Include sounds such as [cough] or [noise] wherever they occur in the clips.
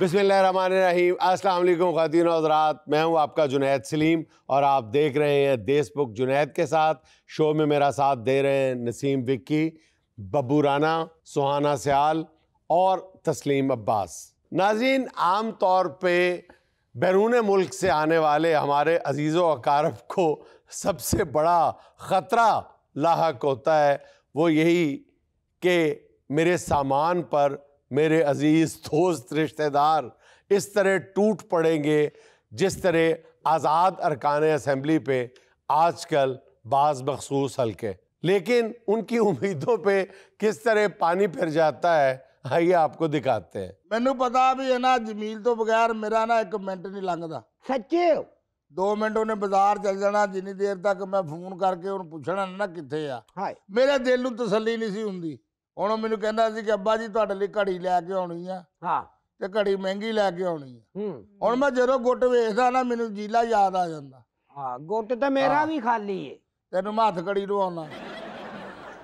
बिसमीम अस्सलाम खातिन हजरात मैं हूँ आपका जुनेद सलीम और आप देख रहे हैं देसबुक जुनेद के साथ शो में मेरा साथ दे रहे हैं नसीम विक्की बब्बू राना सुहाना सयाल और तस्लीम अब्बास नाजीन आम तौर पे बैरून मुल्क से आने वाले हमारे अजीज़ अकारब को सबसे बड़ा ख़तरा लाक होता है वो यही कि मेरे सामान पर मेरे अजीज दोस्त रिश्तेदार इस तरह टूट पड़ेंगे जिस तरह आज़ाद अरकान असम्बली पे कल बाज मखसूस हल्के लेकिन उनकी उम्मीदों पे किस तरह पानी फिर जाता है आइए आपको दिखाते हैं मैं पता भी है ना जमील तो बगैर मेरा ना एक मिनट नहीं लंघता सच्चे दो मिनट उन्हें बाजार चल जाना जिनी देर तक मैं फोन करके पूछना ना कि मेरे दिल नसली तसली नहीं होंगी ਹੁਣ ਉਹ ਮੈਨੂੰ ਕਹਿੰਦਾ ਸੀ ਕਿ ਅੱਬਾ ਜੀ ਤੁਹਾਡੇ ਲਈ ਘੜੀ ਲੈ ਕੇ ਆਉਣੀ ਆ ਹਾਂ ਤੇ ਘੜੀ ਮਹਿੰਗੀ ਲੈ ਕੇ ਆਉਣੀ ਆ ਹੂੰ ਹੁਣ ਮੈਂ ਜਦੋਂ ਗੁੱਟ ਵੇਖਦਾ ਨਾ ਮੈਨੂੰ ਜੀਲਾ ਯਾਦ ਆ ਜਾਂਦਾ ਹਾਂ ਗੁੱਟ ਤਾਂ ਮੇਰਾ ਵੀ ਖਾਲੀ ਏ ਤੈਨੂੰ ਮੱਥ ਘੜੀ ਲਵਾਉਣਾ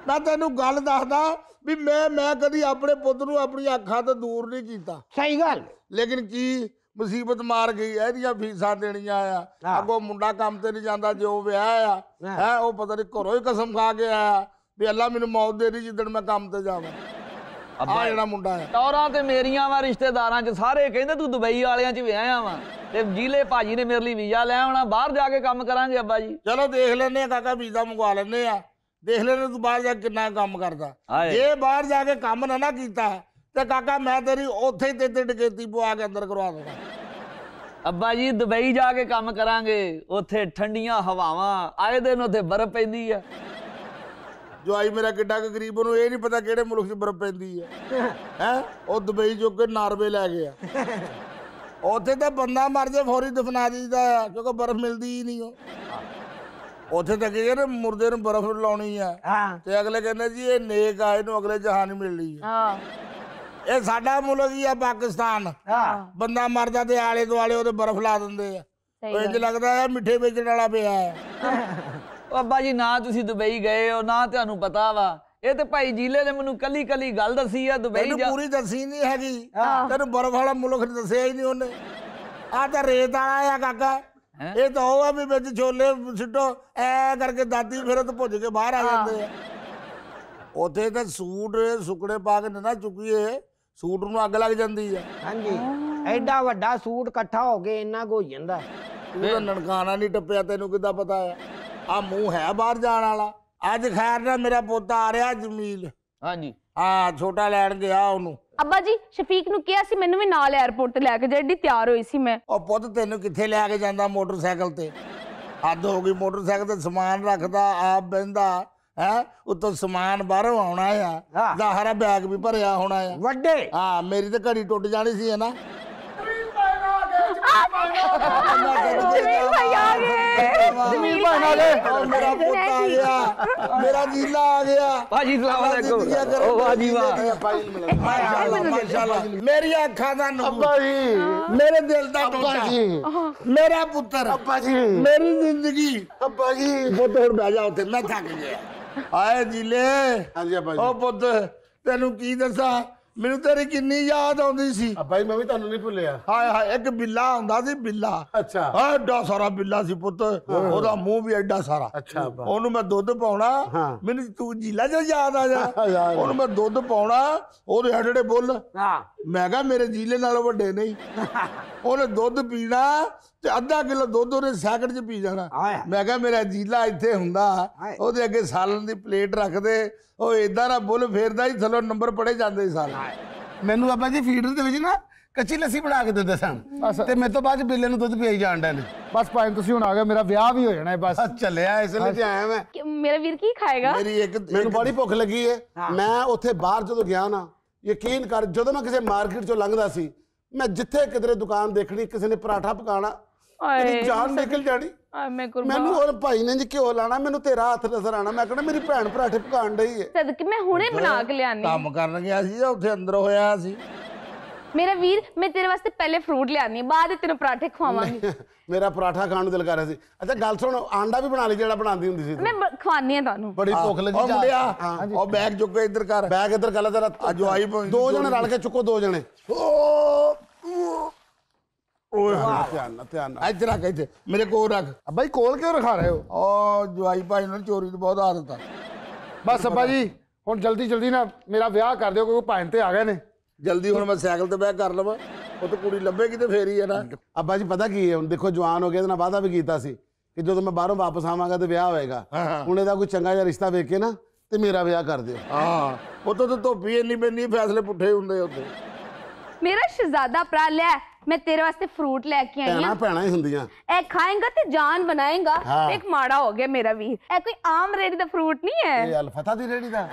ਮੈਂ ਤੈਨੂੰ ਗੱਲ ਦੱਸਦਾ ਵੀ ਮੈਂ ਮੈਂ ਕਦੀ ਆਪਣੇ ਪੁੱਤ ਨੂੰ ਆਪਣੀ ਅੱਖਾਂ ਤੋਂ ਦੂਰ ਨਹੀਂ ਕੀਤਾ ਸਹੀ ਗੱਲ ਲੇਕਿਨ ਕੀ ਮੁਸੀਬਤ ਮਾਰ ਗਈ ਇਹਦੀਆਂ ਫੀਸਾਂ ਦੇਣੀਆਂ ਆ ਅੱਗੋਂ ਮੁੰਡਾ ਕੰਮ ਤੇ ਨਹੀਂ ਜਾਂਦਾ ਜੋ ਵਿਆਹ ਆ ਹੈ ਉਹ ਪਤਾ ਨਹੀਂ ਘਰੋਂ ਹੀ ਕਸਮ ਖਾ ਕੇ ਆਇਆ ਵੀ ਅੱਲਾ ਮੈਨੂੰ ਮੌਤ ਦੇ ਦੀ ਜਿੱਦਣ ਮੈਂ ਕੰਮ ਤੇ ਜਾਵਾਂ ਆ ਜਿਹੜਾ ਮੁੰਡਾ ਹੈ ਟੌਰਾਂ ਤੇ ਮੇਰੀਆਂ ਵਾ ਰਿਸ਼ਤੇਦਾਰਾਂ ਚ ਸਾਰੇ ਕਹਿੰਦੇ ਤੂੰ ਦੁਬਈ ਵਾਲਿਆਂ ਚ ਵਿਆਹਿਆ ਵਾ ਤੇ ਜੀਲੇ ਭਾਜੀ ਨੇ ਮੇਰੇ ਲਈ ਵੀਜ਼ਾ ਲੈ ਆਉਣਾ ਬਾਹਰ ਜਾ ਕੇ ਕੰਮ ਕਰਾਂਗੇ ਅੱਬਾ ਜੀ ਚਲੋ ਦੇਖ ਲੈਨੇ ਆ ਕਾਕਾ ਵੀਜ਼ਾ ਮੰਗਵਾ ਲੈਨੇ ਆ ਦੇਖ ਲੈਨੇ ਤੂੰ ਬਾਹਰ ਜਾ ਕੇ ਕਿੰਨਾ ਕੰਮ ਕਰਦਾ ਜੇ ਬਾਹਰ ਜਾ ਕੇ ਕੰਮ ਨਾ ਨਾ ਕੀਤਾ ਤੇ ਕਾਕਾ ਮੈਂ ਤੇਰੀ ਉੱਥੇ ਹੀ ਤੇ ਡਕੇਤੀ ਪਵਾ ਕੇ ਅੰਦਰ ਕਰਵਾ ਦੇਣਾ ਅੱਬਾ ਜੀ ਦੁਬਈ ਜਾ ਕੇ ਕੰਮ ਕਰਾਂਗੇ ਉੱਥੇ ਠੰਡੀਆਂ ਹਵਾਵਾਂ ਆਏ ਦਿਨ ਉੱਥੇ ਬਰਫ਼ ਪੈਂਦੀ ਆ ਜੋ ਆਈ ਮੇਰਾ ਕਿੱਡਾ ਕੁ ਗਰੀਬ ਉਹਨੂੰ ਇਹ ਨਹੀਂ ਪਤਾ ਕਿਹੜੇ ਮੁਲਕ 'ਚ ਬਰਫ਼ ਪੈਂਦੀ ਹੈ ਹੈ ਉਹ ਦੁਬਈ ਜੋ ਕੇ ਨਾਰਵੇ ਲੈ ਗਿਆ ਉੱਥੇ ਤਾਂ ਬੰਦਾ ਮਰ ਜਾ ਫੌਰੀ ਦਫਨਾ ਦਿੰਦਾ ਕਿਉਂਕਿ ਬਰਫ਼ ਮਿਲਦੀ ਹੀ ਨਹੀਂ ਉਹ ਉੱਥੇ ਤਾਂ ਕਹਿੰਦੇ ਨੇ ਮੁਰਦੇ ਨੂੰ ਬਰਫ਼ ਲਾਉਣੀ ਆ ਤੇ ਅਗਲੇ ਕਹਿੰਦੇ ਜੀ ਇਹ ਨੇਕ ਆ ਇਹਨੂੰ ਅਗਲੇ ਜਹਾਨ ਹੀ ਆ ਹਾਂ ਇਹ ਸਾਡਾ ਮੁਲਕ ਹੀ ਆ ਪਾਕਿਸਤਾਨ ਹਾਂ ਬੰਦਾ ਮਰਦਾ ਤੇ ਆਲੇ ਦੁਆਲੇ ਉਹਦੇ ਬਰਫ਼ ਲਾ ਦਿੰਦੇ ਆ ਇੰਜ ਲੱਗਦਾ ਆ ਮਿੱਠੇ ਵੇਚਣ ਵਾਲਾ ਪਿਆ ਆ ਉਹ ਅੱਬਾ ਜੀ ਨਾ ਤੁਸੀਂ ਦੁਬਈ ਗਏ ਹੋ ਨਾ ਤੁਹਾਨੂੰ ਪਤਾ ਵਾ ਇਹ ਤੇ ਭਾਈ ਜੀਲੇ ਨੇ ਮੈਨੂੰ ਕੱਲੀ ਕੱਲੀ ਗੱਲ ਦੱਸੀ ਆ ਦੁਬਈ ਜਾ ਪੂਰੀ ਦੱਸੀ ਨਹੀਂ ਹੈਗੀ ਤੈਨੂੰ ਬਰਫ ਵਾਲਾ ਮੁਲਕ ਦੱਸਿਆ ਹੀ ਨਹੀਂ ਉਹਨੇ ਆ ਤਾਂ ਰੇਤ ਵਾਲਾ ਆ ਕਾਕਾ ਇਹ ਤਾਂ ਉਹ ਆ ਵੀ ਵਿੱਚ ਛੋਲੇ ਸਿੱਟੋ ਐ ਕਰਕੇ ਦਾਦੀ ਫਿਰ ਤਾਂ ਭੁੱਜ ਕੇ ਬਾਹਰ ਆ ਜਾਂਦੇ ਆ ਉਥੇ ਤਾਂ ਸੂਟ ਸੁਕੜੇ ਪਾ ਕੇ ਨਾ ਚੁੱਕੀਏ ਸੂਟ ਨੂੰ ਅੱਗ ਲੱਗ ਜਾਂਦੀ ਆ ਹਾਂਜੀ ਐਡਾ ਵੱਡਾ ਸੂਟ ਇਕੱਠਾ ਹੋ ਕੇ ਇੰਨਾ ਕੁ ਹੋ ਜਾਂਦਾ ਤੂੰ ਤਾਂ ਨਨਕਾਣਾ ਨਹੀਂ ਟੱਪਿਆ ਤੈਨੂੰ ਕਿੱਦਾਂ ਪਤਾ ਆ ਆ ਮੂੰਹ ਹੈ ਬਾਹਰ ਜਾਣ ਵਾਲਾ ਅੱਜ ਖੈਰ ਨਾ ਮੇਰਾ ਪੋਤਾ ਆ ਰਿਹਾ ਜਮੀਲ ਹਾਂਜੀ ਆ ਛੋਟਾ ਲੈਣ ਗਿਆ ਉਹਨੂੰ ਅੱਬਾ ਜੀ ਸ਼ਫੀਕ ਨੂੰ ਕਿਹਾ ਸੀ ਮੈਨੂੰ ਵੀ ਨਾਲ 에ਅਰਪੋਰਟ ਤੇ ਲੈ ਕੇ ਦੀ ਤਿਆਰ ਹੋਈ ਸੀ ਮੈਂ ਉਹ ਪੁੱਤ ਤੈਨੂੰ ਕਿੱਥੇ ਲੈ ਕੇ ਜਾਂਦਾ ਮੋਟਰਸਾਈਕਲ ਤੇ ਹੱਦ ਹੋ ਗਈ ਮੋਟਰਸਾਈਕਲ ਤੇ ਸਮਾਨ ਰੱਖਦਾ ਆਪ ਬੰਦਾ ਹੈ ਉਤੋਂ ਸਮਾਨ ਬਾਹਰੋਂ ਆਉਣਾ ਆ ਦਾਹਰਾ ਬੈਗ ਵੀ ਭਰਿਆ ਹੋਣਾ ਆ ਵੱਡੇ ਹਾਂ ਮੇਰੀ ਤਾਂ ਘੜੀ ਟੁੱਟ ਜਾਣੀ ਸੀ ਹੈ ਨਾ जमीर भाई आ गए जमीर भाई आ गए और मेरा पोता आ गया मेरा जीला आ गया भाजी सलाम अलैकुम ओ भाजी वाह माशाल्लाह मेरी ਅੱਖਾਂ ਦਾ ਨੂਰ ਅੱਬਾ ਜੀ ਮੇਰੇ ਦਿਲ ਦਾ ਅੱਬਾ ਜੀ ਮੇਰਾ ਪੁੱਤਰ ਅੱਬਾ ਜੀ ਮੇਰੀ ਜ਼ਿੰਦਗੀ ਅੱਬਾ ਜੀ ਪੁੱਤ ਹੁਣ ਬਹਿ ਜਾ ਉੱਥੇ ਮੈਂ ਥੱਕ ਗਿਆ ਆਏ ਜੀਲੇ ਹਾਂਜੀ ਅੱਬਾ ਜੀ ਉਹ ਪੁੱਤ ਤੈਨੂੰ ਕੀ ਦੱਸਾਂ ਮੈਨੂੰ ਤੇਰੀ ਕਿੰਨੀ ਯਾਦ ਆਉਂਦੀ ਸੀ ਆ ਬਾਈ ਮੈਂ ਵੀ ਤੁਹਾਨੂੰ ਨਹੀਂ ਭੁੱਲਿਆ ਹਾਏ ਹਾਏ ਇੱਕ ਬਿੱਲਾ ਹੁੰਦਾ ਸੀ ਬਿੱਲਾ ਅੱਛਾ ਐਡਾ ਸਾਰਾ ਬਿੱਲਾ ਸੀ ਪੁੱਤ ਉਹਦਾ ਮੂੰਹ ਵੀ ਐਡਾ ਸਾਰਾ ਅੱਛਾ ਉਹਨੂੰ ਮੈਂ ਦੁੱਧ ਪਾਉਣਾ ਮੈਨੂੰ ਤੂੰ ਜੀਲਾ ਜੋ ਯਾਦ ਆ ਜਾ [laughs] ਉਹਨੂੰ ਮੈਂ ਦੁੱਧ ਪਾਉਣਾ ਉਹਦੇ ਐਡੇ ਬੁੱਲ ਹਾਂ ਮੈਂ ਕਿਹਾ ਮੇਰੇ ਜੀਲੇ ਨਾਲੋਂ ਵੱਡੇ ਨਹੀਂ [laughs] ਉਹਨੇ ਦੁੱਧ ਪੀਣਾ ਤੇ ਅੱਧਾ ਕਿਲੋ ਦੁੱਧ ਉਹਨੇ ਸੈਕਿੰਡ 'ਚ ਪੀ ਜਾਣਾ ਮੈਂ ਕਿਹਾ ਮੇਰਾ ਜੀਲਾ ਇੱਥੇ ਹੁੰਦਾ ਉਹਦੇ ਅੱਗੇ ਸਾਲਨ ਦੀ ਪਲੇਟ ਰੱਖਦੇ ਉਹ ਇਦਾਂ ਦਾ ਬੁੱਲ ਫੇਰਦਾ ਹੀ ਥੱਲੋਂ ਨੰਬਰ ਪੜੇ ਜਾਂਦੇ ਸਾਲ ਮੈਨੂੰ ਬਾਬਾ ਜੀ ਫੀਡਰ ਦੇ ਵਿੱਚ ਨਾ ਕੱਚੀ ਲੱਸੀ ਬਣਾ ਕੇ ਦਿੰਦੇ ਸਨ ਤੇ ਮੇਰੇ ਤੋਂ ਬਾਅਦ ਬਿੱਲੇ ਨੂੰ ਦੁੱਧ ਪੀਈ ਜਾਣ ਨੇ ਬਸ ਭਾਈ ਤੁਸੀਂ ਹੁਣ ਆ ਗਏ ਮੇਰਾ ਵਿਆਹ ਵੀ ਹੋ ਜਾਣਾ ਹੈ ਬਸ ਚੱਲਿਆ ਇਸ ਲਈ ਤੇ ਆਇਆ ਮੈਂ ਮੇਰਾ ਵੀਰ ਕੀ ਖਾਏਗਾ ਮੇਰੀ ਇੱਕ ਮੈਨੂੰ ਬੜੀ ਭੁੱਖ ਲੱਗੀ ਹੈ ਮੈਂ ਉੱਥੇ ਬਾਹਰ ਜਦੋਂ ਗਿਆ ਨਾ ਯਕੀਨ ਕਰ ਜਦੋਂ ਮੈਂ ਕਿਸੇ ਮਾਰਕੀਟ ਚੋਂ ਲੰਘਦਾ ਸੀ ਮੈਂ ਜਿੱਥੇ ਕਿਧਰੇ ਦੁਕਾਨ ਦੇਖਣੀ ਕਿਸੇ ਨੇ ਪਰਾਠਾ ਪਕਾਣਾ ਮੇਰੀ ਜਾਨ ਨਿਕਲ ਜਾਣੀ ਮੈਂ ਕੁਰਬਾਨ ਮੈਨੂੰ ਹੋਰ ਭਾਈ ਨੇ ਜੀ ਘਿਓ ਲਾਣਾ ਮੈਨੂੰ ਤੇਰਾ ਹੱਥ ਨਜ਼ਰ ਆਣਾ ਮੈਂ ਕਹਿੰਦਾ ਮੇਰੀ ਭੈਣ ਪਰਾਠੇ ਪਕਾਣ ਡਈ ਹੈ ਸਦਕ ਮੈਂ ਹੁਣੇ ਬਣਾ ਕੇ ਲਿਆਨੀ ਕੰਮ ਕਰਨ ਗਿਆ ਸੀ ਜਾਂ ਉੱਥੇ ਅੰਦਰ ਹੋਇਆ ਸੀ ਮੇਰਾ ਵੀਰ ਮੈਂ ਤੇਰੇ ਵਾਸਤੇ ਪਹਿਲੇ ਫਰੂਟ ਲਿਆਨੀ ਬਾਅਦ ਵਿੱਚ ਤੈਨੂੰ ਪਰਾਠੇ ਖਵਾਵਾਂਗੀ ਮੇਰਾ ਪਰਾਠਾ ਖਾਣ ਨੂੰ ਦਿਲ ਕਰ ਰਿਹਾ ਸੀ ਅੱਛਾ ਗੱਲ ਸੁਣ ਆਂਡਾ ਵੀ ਬਣਾ ਲਈ ਜਿਹੜਾ ਬਣਾਉਂਦੀ ਹੁੰਦੀ ਸੀ ਮੈਂ ਖਵਾਨੀ ਆ ਤੁਹਾਨੂੰ ਬੜੀ ਭੁੱਖ ਲੱਗੀ ਜਾ ਮੁੰਡਿਆ ਉਹ ਬੈਗ ਚੁੱਕ ਕੇ ਇੱਧਰ ਕਰ ਬੈਗ ਇੱਧਰ ਕਰ ਲੈ ਜਰਾ ਅਜਵਾਈ ਦੋ ਜਣੇ ਰਲ ਕੇ ਚੁੱਕੋ ਦੋ ਜਣੇ ਓ ध्यान ध्यान इधर रख इधर मेरे को रख भाई कोल क्यों रखा रहे हो और जवाई भाई ने चोरी की बहुत आदत है बस अब्बा जी ਹੁਣ ਜਲਦੀ ਜਲਦੀ ਨਾ ਮੇਰਾ ਵਿਆਹ ਕਰ ਦਿਓ ਕਿਉਂਕਿ ਭਾਣ ਤੇ ਆ ਗਏ ਨੇ ਜਲਦੀ ਹੁਣ ਮੈਂ ਸਾਈਕਲ ਤੇ ਬੈਕ ਕਰ ਲਵਾਂ ਉਹ ਤਾਂ ਕੁੜੀ ਲੱਭੇਗੀ ਤੇ ਫੇਰ ਹੀ ਹੈ ਨਾ ਅੱਬਾ ਜੀ ਪਤਾ ਕੀ ਹੈ ਹੁਣ ਦੇਖੋ ਜਵਾਨ ਹੋ ਗਿਆ ਇਹਨਾਂ ਵਾਦਾ ਵੀ ਕੀਤਾ ਸੀ ਕਿ ਜਦੋਂ ਮੈਂ ਬਾਹਰੋਂ ਵਾਪਸ ਆਵਾਂਗਾ ਤੇ ਵਿਆਹ ਹੋਏਗਾ ਹੁਣ ਇਹਦਾ ਕੋਈ ਚੰਗਾ ਜਿਹਾ ਰਿਸ਼ਤਾ ਵੇਖ ਕੇ ਨਾ ਤੇ ਮੇਰਾ ਵਿਆਹ ਕਰ ਦਿਓ ਹਾਂ ਉਹ ਤਾਂ ਧੋਬੀ ਇੰਨੀ ਮੈਨੀ ਫੈਸਲੇ ਪੁੱਠੇ ਹੁੰਦੇ ਉੱਥੇ ਮੇਰਾ ਸ਼ਹਜ਼ਾਦਾ ਪ੍ਰਾਲਿਆ ਮੈਂ ਤੇਰੇ ਵਾਸਤੇ ਫਰੂਟ ਲੈ ਕੇ ਆਈ ਆ ਹਾਂ ਭੈਣਾ ਹੀ ਹੁੰਦੀਆਂ ਇਹ ਖਾਏਗਾ ਤੇ ਜਾਨ ਬਣਾਏਗਾ ਇੱਕ ਮਾੜਾ ਹੋ ਗਿਆ ਮੇਰਾ ਵੀ ਇਹ ਕੋਈ ਆਮ ਰੇੜੀ ਦਾ ਫਰੂਟ ਨਹੀਂ ਹੈ ਇਹ ਅਲਫਤਾ ਦੀ ਰੇੜੀ ਦਾ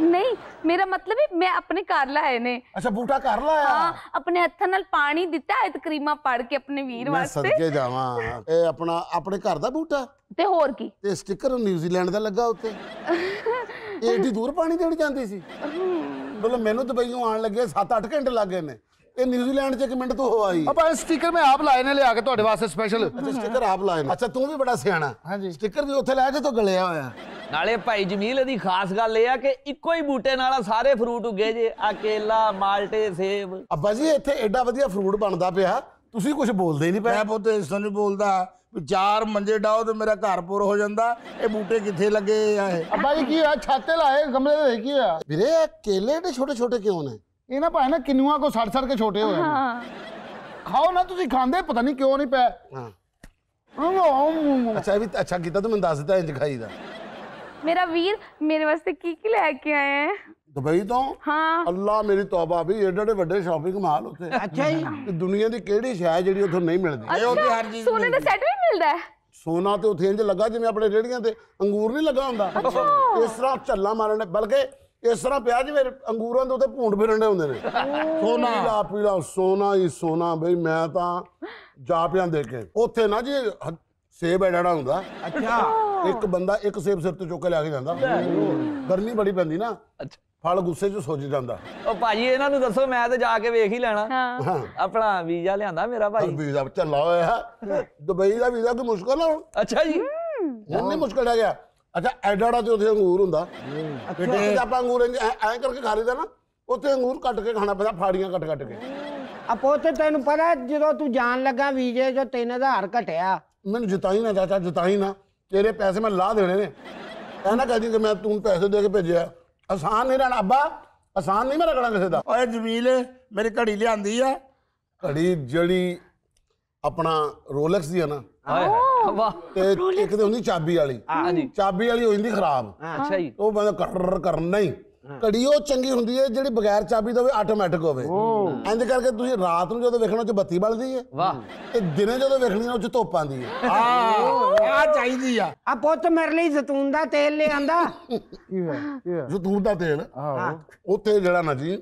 ਨਹੀਂ ਮੇਰਾ ਮਤਲਬ ਹੈ ਮੈਂ ਆਪਣੇ ਘਰ ਲਾਏ ਨੇ ਅੱਛਾ ਬੂਟਾ ਘਰ ਲਾਇਆ ਹਾਂ ਆਪਣੇ ਹੱਥਾਂ ਨਾਲ ਪਾਣੀ ਦਿੱਤਾ ਐ ਤਕਰੀਮਾ ਪੜ ਕੇ ਆਪਣੇ ਵੀਰ ਵਾਸਤੇ ਮੈਂ ਸੱਜੇ ਸਦਕੇ ਜਾਵਾਂ ਇਹ ਆਪਣਾ ਆਪਣੇ ਘਰ ਦਾ ਬੂਟਾ ਤੇ ਹੋਰ ਕੀ ਤੇ ਸਟicker ਨਿਊਜ਼ੀਲੈਂਡ ਦਾ ਲੱਗਾ ਉੱਤੇ ਇਹ ਏਡੀ ਦੂਰ ਪਾਣੀ ਦੇਣ ਜਾਂਦੀ ਸੀ ਮਤਲਬ ਮੈਨੂੰ ਦੁਬਈੋਂ ਆਉਣ ਲੱਗੇ 7-8 ਘੰਟੇ ਲੱਗ ਗਏ ਨੇ ਇਹ ਨਿਊਜ਼ੀਲੈਂਡ 'ਚ ਇੱਕ ਮਿੰਟ ਤੋਂ ਹੋ ਆਈ ਆਪਾਂ ਸਟicker ਮੈਂ ਆਪ ਲਾਏ ਨੇ ਲਿਆ ਕੇ ਤੁਹਾਡੇ ਵਾਸਤੇ ਸਪੈਸ਼ਲ ਅੱਛਾ ਸਟicker ਆਪ ਲਾਏ ਨੇ ਅੱਛਾ ਤੂੰ ਵੀ ਬੜਾ ਸਿਆਣਾ ਹਾਂਜੀ ਸਟicker ਵੀ ਉੱਥੇ ਲੈ ਜੇ ਤੋ ਗਲਿਆ ਹੋਇਆ ਨਾਲੇ ਭਾਈ ਜਮੀਲ ਇਹਦੀ ਖਾਸ ਗੱਲ ਇਹ ਆ ਕਿ ਇੱਕੋ ਹੀ ਬੂਟੇ ਨਾਲ ਸਾਰੇ ਫਰੂਟ ਉੱਗੇ ਜੇ ਆ ਕੇਲਾ ਮਾਲਟੇ ਸੇਬ ਅੱਬਾ ਜੀ ਇੱਥੇ ਐਡਾ ਵਧੀਆ ਫਰੂਟ ਬਣਦਾ ਪਿਆ ਤੁਸੀਂ ਕੁਝ ਬੋਲਦੇ ਹੀ ਨਹੀਂ ਪਏ ਮੈਂ ਪੁੱਤ ਇਸ ਤਰ੍ਹਾਂ ਨਹੀਂ ਬੋਲਦਾ ਚਾਰ ਮੰਜੇ ਡਾਓ ਤੇ ਮੇਰਾ ਘਰ ਪੂਰ ਹੋ ਜਾਂਦਾ ਇਹ ਬੂਟੇ ਕਿੱਥੇ ਲੱਗੇ ਆ ਇਹ ਅੱਬਾ ਜੀ ਕੀ ਹੋਇਆ ਛਾਤੇ ਲਾਏ ਗਮਲੇ ਦੇ ਕੀ ਹੋਇਆ ਵੀਰੇ ਇਹ ਕੇਲੇ ਦੇ ਛੋਟੇ ਛੋਟੇ ਕਿਉਂ ਨੇ ਇਹ ਨਾ ਭਾਏ ਨਾ ਕਿਨੂਆ ਕੋ ਸੜ ਸੜ ਕੇ ਛੋਟੇ ਹੋਏ ਹਾਂ ਖਾਓ ਨਾ ਤੁਸੀਂ ਖਾਂਦੇ ਪਤਾ ਨਹੀਂ ਕਿਉਂ ਨਹੀਂ ਪਿਆ ਹਾਂ ਅੱਛਾ ਇਹ ਵੀ ਅੱਛਾ ਕੀਤਾ ਤੂੰ ਮੈਨੂੰ ਦੱਸ ਦਿੱਤਾ ਇੰਜ ਖਾਈਦਾ मेरा वीर मेरे वास्ते की की लेके आए हैं ਦੁਬਈ ਤੋਂ ਹਾਂ ਅੱਲਾ ਮੇਰੀ ਤੌਬਾ ਵੀ ਏਡੇ ਏਡੇ ਵੱਡੇ ਸ਼ਾਪਿੰਗ ਮਾਲ ਉੱਥੇ ਅੱਛਾ ਜੀ ਦੁਨੀਆ ਦੀ ਕਿਹੜੀ ਸ਼ੈ ਜਿਹੜੀ ਉੱਥੋਂ ਨਹੀਂ ਮਿਲਦੀ ਇਹ ਉੱਥੇ ਹਰ ਚੀਜ਼ ਸੋਨੇ ਦਾ ਸੈੱਟ ਵੀ ਮਿਲਦਾ ਹੈ ਸੋਨਾ ਤੇ ਉੱਥੇ ਇੰਜ ਲੱਗਾ ਜਿਵੇਂ ਆਪਣੇ ਰੇੜੀਆਂ ਤੇ ਅੰਗੂਰ ਨਹੀਂ ਲੱਗਾ ਹੁੰਦਾ ਇਸ ਤਰ੍ਹਾਂ ਝੱਲਾ ਮਾਰਨ ਬਲਕਿ ਇਸ ਤਰ੍ਹਾਂ ਪਿਆ ਜਿਵੇਂ ਅੰਗੂਰਾਂ ਦੇ ਉੱਤੇ ਭੂੰਡ ਫਿਰਨ ਦੇ ਹੁੰਦੇ ਨੇ ਸੋਨਾ ਪੀਲਾ ਪੀਲਾ ਸੋਨਾ ਹੀ ਸੋਨਾ ਬਈ ਮੈਂ ਤਾਂ ਜਾ ਪਿਆ ਦੇਖੇ ਉੱਥੇ ਨਾ ਜੀ ਸੇਬ ਐਡਾ ਹੁੰਦਾ ਅੱਛਾ ਇੱਕ ਬੰਦਾ ਇੱਕ ਸੇਬ ਸਿਰ ਤੋਂ ਚੁੱਕ ਕੇ ਲਿਆ ਕੇ ਜਾਂਦਾ ਗਰਮੀ ਬੜੀ ਪੈਂਦੀ ਨਾ ਅੱਛਾ। ਫਲ ਗੁੱਸੇ 'ਚ ਸੋਜ ਜਾਂਦਾ ਉਹ ਭਾਜੀ ਇਹਨਾਂ ਨੂੰ ਦੱਸੋ ਮੈਂ ਤੇ ਜਾ ਕੇ ਵੇਖ ਹੀ ਲੈਣਾ ਹਾਂ ਆਪਣਾ ਵੀਜ਼ਾ ਲਿਆਂਦਾ ਮੇਰਾ ਭਾਈ ਵੀਜ਼ਾ ਚੱਲਾ ਹੋਇਆ ਦੁਬਈ ਦਾ ਵੀਜ਼ਾ ਕੋਈ ਮੁਸ਼ਕਲ ਆ ਹੁਣ ਅੱਛਾ ਜੀ ਹੁਣ ਨਹੀਂ ਮੁਸ਼ਕਲ ਗਿਆ ਅੱਛਾ ਐਡਾੜਾ ਤੇ ਉੱਥੇ ਅੰਗੂਰ ਹੁੰਦਾ ਅੱਛਾ ਤੇ ਆਪਾਂ ਅੰਗੂਰ ਐਂ ਕਰਕੇ ਖਾ ਲਈਦਾ ਨਾ ਉੱਥੇ ਅੰਗੂਰ ਕੱਟ ਕੇ ਖਾਣਾ ਪੈਂਦਾ ਫਾੜੀਆਂ ਕੱਟ ਕੱਟ ਕੇ ਆਪੋ ਤੇ ਤੈਨੂੰ ਪਤਾ ਜਦੋਂ ਤੂੰ ਜਾਣ ਲੱਗਾ ਵੀਜ਼ੇ ਜੋ 3000 ਘਟਿਆ ਮੈਨੂੰ ਜਿਤਾਈ ਨਾ ਚਾਚਾ ਜਿਤਾਈ ਨਾ ਤੇਰੇ ਪੈਸੇ ਮੈਂ ਲਾ ਦੇਣੇ ਨੇ ਐ ਨਾ ਕਹਦੀ ਕਿ ਮੈਂ ਤੂੰ ਪੈਸੇ ਦੇ ਕੇ ਭੇਜਿਆ ਆਸਾਨ ਨਹੀਂ ਰਹਿਣਾ ਅੱਬਾ ਆਸਾਨ ਨਹੀਂ ਮੈਂ ਰਗਣਾ ਕਿਸੇ ਦਾ ਓਏ ਜਮੀਲ ਮੇਰੀ ਘੜੀ ਲਿਆਂਦੀ ਆ ਘੜੀ ਜਿਹੜੀ ਆਪਣਾ ਰੋਲੈਕਸ ਦੀ ਆ ਨਾ ਹਾਏ ਹਾਏ ਵਾਹ ਤੇ ਇੱਕ ਤੇ ਹੁੰਦੀ ਚਾਬੀ ਵਾਲੀ ਚਾਬੀ ਵਾਲੀ ਹੋ ਜਾਂਦੀ ਖਰਾਬ ਅੱਛਾ ਜੀ ਉਹ ਬੰਦਾ ਕਰਰ ਕਰਨਾ ਹੀ ਕੜੀ ਉਹ ਚੰਗੀ ਹੁੰਦੀ ਹੈ ਜਿਹੜੀ ਬਗੈਰ ਚਾਬੀ ਤੋਂ ਵੀ ਆਟੋਮੈਟਿਕ ਹੋਵੇ ਇੰਜ ਕਰਕੇ ਤੁਸੀਂ ਰਾਤ ਨੂੰ ਜਦੋਂ ਵੇਖਣਾ ਉਹ ਚ ਬੱਤੀ ਬਲਦੀ ਹੈ ਵਾਹ ਤੇ ਦਿਨੇ ਜਦੋਂ ਵੇਖਣੀ ਉਹ ਚ ਧੁੱਪ ਆਂਦੀ ਹੈ ਆਹ ਆ ਚਾਹੀਦੀ ਆ ਆ ਪੁੱਤ ਮੇਰੇ ਲਈ ਜ਼ੈਤੂਨ ਦਾ ਤੇਲ ਲੈ ਕੀ ਹੈ ਕੀ ਹੈ ਜ਼ੈਤੂਨ ਦਾ ਤੇਲ ਹਾਂ ਉੱਥੇ ਜਿਹੜਾ ਨਾ ਜੀ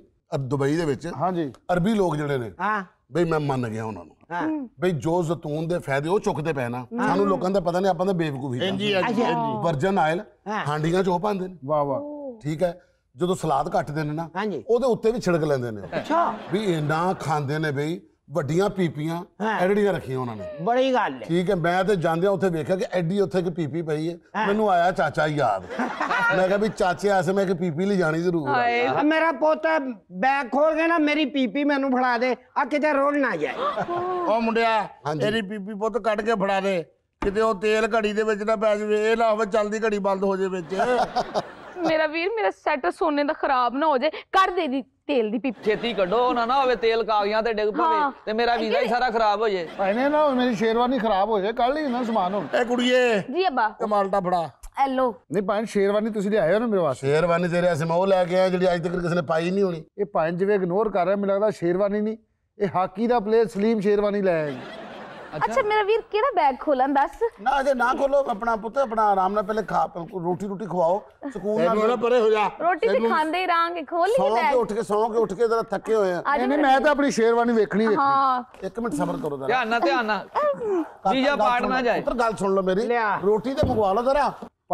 ਦੁਬਈ ਦੇ ਵਿੱਚ ਹਾਂਜੀ ਅਰਬੀ ਲੋਕ ਜਿਹੜੇ ਨੇ ਹਾਂ ਬਈ ਮੈਂ ਮੰਨ ਗਿਆ ਉਹਨਾਂ ਨੂੰ ਹਾਂ ਬਈ ਜੋ ਜ਼ਤੂਨ ਦੇ ਫਾਇਦੇ ਉਹ ਚੁੱਕਦੇ ਪੈਣਾ ਸਾਨੂੰ ਲੋਕਾਂ ਦਾ ਪਤਾ ਨਹੀਂ ਆਪਾਂ ਤਾਂ ਬੇਵਕੂਫੀ ਹਾਂਜੀ ਜੀ ਜੀ ਵਰਜਨ ਆਇਲ ਹਾਂਡੀਆਂ ਚ ਉਹ ਪਾਉਂਦੇ ਨੇ ਵਾਹ ਵਾਹ ਠੀਕ ਹੈ ਜਦੋਂ ਸਲਾਦ ਕੱਟਦੇ ਨੇ ਨਾ ਉਹਦੇ ਉੱਤੇ ਵੀ ਛਿੜਕ ਲੈਂਦੇ ਨੇ ਅੱਛਾ ਵੀ ਇੰਨਾ ਖਾਂਦੇ ਨੇ ਬਈ ਵੱਡੀਆਂ ਪੀਪੀਆਂ ਹਾਂ। ਐਡੀਆਂ ਰੱਖੀਆਂ ਉਹਨਾਂ ਨੇ ਬੜੀ ਗੱਲ ਹੈ ਠੀਕ ਹੈ ਮੈਂ ਤੇ ਜਾਂਦਿਆਂ ਉੱਥੇ ਵੇਖਿਆ ਕਿ ਐਡੀ ਉੱਥੇ ਇੱਕ ਪੀਪੀ ਪਈ ਹੈ ਮੈਨੂੰ ਆਇਆ ਚਾਚਾ ਯਾਦ ਮੈਂ ਕਿਹਾ ਵੀ ਚਾਚੇ ਆਸੇ ਮੈਂ ਕਿ ਪੀਪੀ ਲੈ ਜਾਣੀ ਜ਼ਰੂਰ ਹੈ ਹਾਏ ਆ ਮੇਰਾ ਪੋਤਾ ਬੈਗ ਖੋਲ ਕੇ ਨਾ ਮੇਰੀ ਪੀਪੀ ਮੈਨੂੰ ਫੜਾ ਦੇ ਆ ਕਿਤੇ ਰੋਲ ਨਾ ਜਾਏ ਉਹ ਮੁੰਡਿਆ ਹਾਂਜੀ। ਤੇਰੀ ਪੀਪੀ ਪੁੱਤ ਕੱਢ ਕੇ ਫੜਾ ਦੇ ਕਿਤੇ ਉਹ ਤੇਲ ਘੜੀ ਦੇ ਵਿੱਚ ਨਾ ਪੈ ਜਾਵੇ ਇਹ ਨਾ ਹੋਵੇ ਚੱਲਦੀ ਘੜੀ ਬੰਦ ਹੋ ਜਾਵੇ ਵਿੱਚ ਮੇਰਾ ਵੀਰ ਮੇਰਾ ਸੈਟ ਸੋਨੇ ਦਾ ਖਰਾਬ ਨਾ ਹੋ ਜਾਏ ਕਰ ਦੇ ਦੀ ਤੇਲ ਦੀ ਪਿੱਪ ਛੇਤੀ ਕੱਢੋ ਨਾ ਨਾ ਹੋਵੇ ਤੇਲ ਕਾਗਜ਼ਾਂ ਤੇ ਡਿੱਗ ਪਵੇ ਤੇ ਮੇਰਾ ਵੀਜ਼ਾ ਹੀ ਸਾਰਾ ਖਰਾਬ ਹੋ ਜੇ ਇਹਨੇ ਨਾ ਮੇਰੀ ਸ਼ੇਰਵਾਨੀ ਖਰਾਬ ਹੋ ਜੇ ਕੱਲ ਹੀ ਨਾ ਸਮਾਨ ਹੁਣ ਇਹ ਕੁੜੀਏ ਜੀ ਅੱਬਾ ਕਮਾਲਟਾ ਫੜਾ ਹੈਲੋ ਨਹੀਂ ਭਾਂ ਸ਼ੇਰਵਾਨੀ ਤੁਸੀਂ ਲਿਆਏ ਹੋ ਨਾ ਮੇਰੇ ਵਾਸਤੇ ਸ਼ੇਰਵਾਨੀ ਤੇਰੇ ਅਸੇ ਮੋਹ ਲੈ ਕੇ ਆਇਆ ਜਿਹੜੀ ਅੱਜ ਤੱਕ ਕਿਸੇ ਨੇ ਪਾਈ ਨਹੀਂ ਹੋਣੀ ਇਹ ਪੰਜ ਜਿਵੇਂ ਇਗਨੋਰ ਕਰ ਰਿਹਾ ਮੈਨੂੰ ਲੱਗਦਾ ਸ਼ੇਰਵਾਨੀ ਨਹੀਂ ਇਹ ਹਾਕੀ ਦਾ ਪਲੇਅਰ ਸਲੀਮ ਸ਼ੇਰਵਾਨੀ ਲੈ ਆਇਆ अच्छा।, अच्छा मेरा वीर केड़ा बैग खोला बस ना अजय ना खोलो अपना पुत्र अपना आराम ना पहले खा रोटी रोटी खवाओ सुकून ना मेरा परे हो जा रोटी भी खांदे ही रहांगे खोल ही बैग सो उठ के सो के उठ के जरा थके हुए हैं नहीं मैं तो अपनी शेरवानी देखनी है हां 1 मिनट सब्र करो जरा ध्यान ना ध्यान ना चीजा पाड़ ना जाए पुत्र गल सुन लो मेरी रोटी तो मंगवा लो जरा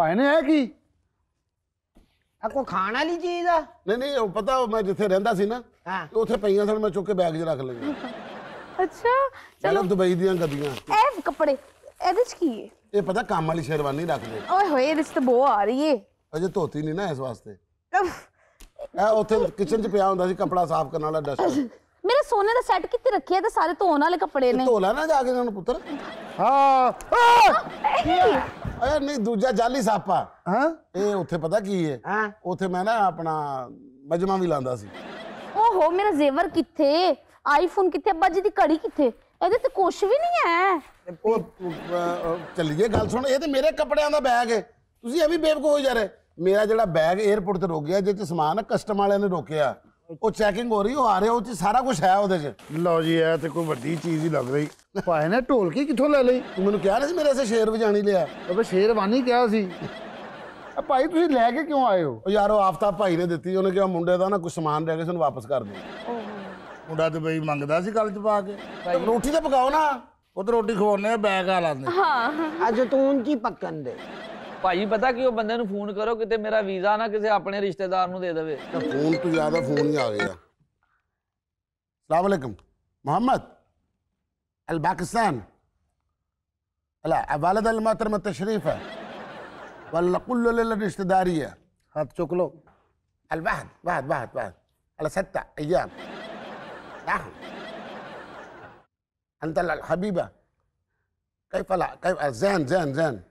पाने है की ਕੋ ਖਾਣ ਵਾਲੀ ਚੀਜ਼ ਆ ਨਹੀਂ ਨਹੀਂ ਪਤਾ ਮੈਂ ਜਿੱਥੇ ਰਹਿੰਦਾ ਸੀ ਨਾ ਉੱਥੇ ਪਈਆਂ ਸਨ ਮੈਂ ਚੁੱਕ ਕੇ ਬੈਗ 'ਚ ਰੱਖ ਲੈਂਦਾ ਅੱਛਾ ਚਲੋ ਦੁਬਈ ਦੀਆਂ ਗੱਦੀਆਂ ਇਹ ਕੱਪੜੇ ਇਹਦੇ ਚ ਕੀ ਹੈ ਇਹ ਪਤਾ ਕੰਮ ਵਾਲੀ ਸ਼ੇਰਵਾਨੀ ਰੱਖਦੇ ਓਏ ਹੋਏ ਇਹਦੇ ਚ ਤਾਂ ਬੋ ਆ ਰਹੀ ਏ ਅਜੇ ਧੋਤੀ ਨਹੀਂ ਨਾ ਇਸ ਵਾਸਤੇ ਇਹ ਉੱਥੇ ਕਿਚਨ ਚ ਪਿਆ ਹੁੰਦਾ ਸੀ ਕੱਪੜਾ ਸਾਫ਼ ਕਰਨ ਵਾਲਾ ਡਸਟਰ ਮੇਰਾ ਸੋਨੇ ਦਾ ਸੈੱਟ ਕਿੱਥੇ ਰੱਖਿਆ ਤੇ ਸਾਰੇ ਧੋਣ ਵਾਲੇ ਕੱਪੜੇ ਨੇ ਧੋ ਲੈ ਨਾ ਜਾ ਕੇ ਇਹਨਾਂ ਨੂੰ ਪੁੱਤਰ ਹਾਂ ਅਰੇ ਨਹੀਂ ਦੂਜਾ ਜਾਲੀ ਸਾਪਾ ਹਾਂ ਇਹ ਉੱਥੇ ਪਤਾ ਕੀ ਹੈ ਹਾਂ ਉੱਥੇ ਮੈਂ ਨਾ ਆਪਣਾ ਮਜਮਾ ਵੀ ਲਾਂਦਾ ਸੀ ਓਹੋ ਮੇਰਾ ਜ਼ੇਵਰ ਕਿੱਥੇ ਆਈਫੋਨ ਕਿੱਥੇ ਅੱਬਾ ਜੀ ਦੀ ਘੜੀ ਕਿੱਥੇ ਇਹਦੇ ਤੇ ਕੁਝ ਵੀ ਨਹੀਂ ਹੈ ਉਹ ਚੱਲੀਏ ਗੱਲ ਸੁਣ ਇਹ ਤੇ ਮੇਰੇ ਕੱਪੜਿਆਂ ਦਾ ਬੈਗ ਹੈ ਤੁਸੀਂ ਐਵੇਂ ਬੇਵਕੂਫ ਹੋ ਜਾ ਰਹੇ ਮੇਰਾ ਜਿਹੜਾ ਬੈਗ 에어ਪੋਰਟ ਤੇ ਰੁਕ ਗਿਆ ਜਿੱਥੇ ਸਮਾਨ ਕਸਟਮ ਵਾਲਿਆਂ ਨੇ ਰੋਕਿਆ ਉਹ ਚੈਕਿੰਗ ਹੋ ਰਹੀ ਉਹ ਆ ਰਿਹਾ ਉਹ ਚ ਸਾਰਾ ਕੁਝ ਹੈ ਉਹਦੇ ਚ ਲਓ ਜੀ ਇਹ ਤੇ ਕੋਈ ਵੱਡੀ ਚੀਜ਼ ਹੀ ਲੱਗ ਰਹੀ ਭਾਏ ਨੇ ਢੋਲਕੀ ਕਿੱਥੋਂ ਲੈ ਲਈ ਤੂੰ ਮੈਨੂੰ ਕਿਹਾ ਨਹੀਂ ਸੀ ਮੇਰੇ ਸੇ ਸ਼ੇਰ ਵਜਾਣੀ ਲਿਆ ਅਬੇ ਸ਼ੇਰਵਾਨੀ ਕਿਹਾ ਸੀ ਭਾਈ ਤੁਸੀਂ ਲੈ ਕੇ ਕਿਉਂ ਆਏ ਹੋ ਯਾਰ ਉਹ ਆਫਤਾਬ ਭਾਈ ਨੇ ਦਿੱਤੀ ਉਹਨੇ ਕਿਹਾ ਮੁੰਡੇ ਦਾ ਨਾ ਕੁਝ ਸਮਾਨ ਰਹਿ ਗਿਆ ਸਾਨੂੰ ਵਾਪਸ ਕਰ ਦੇ ਮੁੰਡਾ ਤੇ ਬਈ ਮੰਗਦਾ ਸੀ ਗੱਲ ਚ ਪਾ ਕੇ ਰੋਟੀ ਤਾਂ ਪਕਾਓ ਨਾ ਉਹ ਤਾਂ ਰੋਟੀ ਖਵਾਉਣੇ ਆ ਬੈਗ ਆ ਲਾਂਦੇ ਹਾਂ ਅਜਤੂਨ ਕੀ ਪੱਕਣ ਦੇ ਭਾਜੀ ਪਤਾ ਕਿ ਉਹ ਬੰਦੇ ਨੂੰ ਫੋਨ ਕਰੋ ਕਿਤੇ ਮੇਰਾ ਵੀਜ਼ਾ ਨਾ ਕਿਸੇ ਆਪਣੇ ਰਿਸ਼ਤੇਦਾਰ ਨੂੰ ਦੇ ਦੇਵੇ ਤਾਂ ਫੋਨ ਤੋਂ ਜ਼ਿਆਦਾ ਫੋਨ ਹੀ ਆ ਗਿਆ ਸਲਾਮ ਅਲੈਕਮ ਮੁਹੰਮਦ ਅਲ ਪਾਕਿਸਤਾਨ لا والد المحترم التشريف ولا كله للرشتدارية هات شكله الواحد واحد واحد واحد على ستة أيام نعم انت الحبيبه كيف لا كيف زين زين زين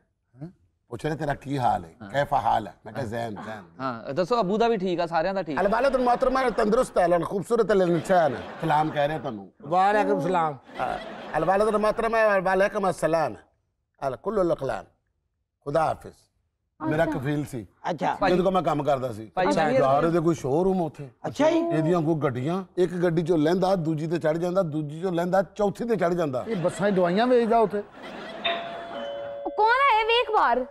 ਪੁੱਛ ਰਿਹਾ ਤੇਰਾ ਕੀ ਹਾਲ ਹੈ ਕਿਹਫਾ ਹਾਲ ਹੈ ਮੈਂ ਕਿਹਾ ਜ਼ੈਨ ਜ਼ੈਨ ਹਾਂ ਦੱਸੋ ਅਬੂ ਦਾ ਵੀ ਠੀਕ ਆ ਸਾਰਿਆਂ ਦਾ ਠੀਕ ਹੈ ਅਲਵਾਲਦ ਮੁਹਤਰਮਾ ਤੰਦਰੁਸਤ ਹੈ ਲਨ ਖੂਬਸੂਰਤ ਹੈ ਲਨਸਾਨ ਸਲਾਮ ਕਹਿ ਰਿਹਾ ਤੁਹਾਨੂੰ ਵਾਲੇਕਮ ਸਲਾਮ ਅਲਵਾਲਦ ਮੁਹਤਰਮਾ ਵਾਲੇਕਮ ਅਸਲਾਮ ਅਲ ਕੁੱਲ ਲਕਲਾਨ ਖੁਦਾ ਹਾਫਿਜ਼ ਮੇਰਾ ਕਫੀਲ ਸੀ ਅੱਛਾ ਜਿਹਦੇ ਕੋਲ ਮੈਂ ਕੰਮ ਕਰਦਾ ਸੀ ਯਾਰ ਇਹਦੇ ਕੋਈ ਸ਼ੋਰੂਮ ਉੱਥੇ ਅੱਛਾ ਜੀ ਇਹਦੀਆਂ ਕੋਈ ਗੱਡੀਆਂ ਇੱਕ ਗੱਡੀ ਚੋਂ ਲੈਂਦਾ ਦੂਜੀ ਤੇ ਚੜ ਜਾਂਦਾ ਦੂਜੀ ਚੋਂ ਲੈਂਦਾ ਚੌਥੀ ਤੇ ਚੜ ਜਾਂਦਾ ਇਹ ਬੱਸਾਂ 'ਚ ਦਵਾਈਆਂ ਵੇਚਦਾ ਉੱਥੇ ਕੌਣ ਹੈ ਇਹ ਵੇਖ ਬਾਰ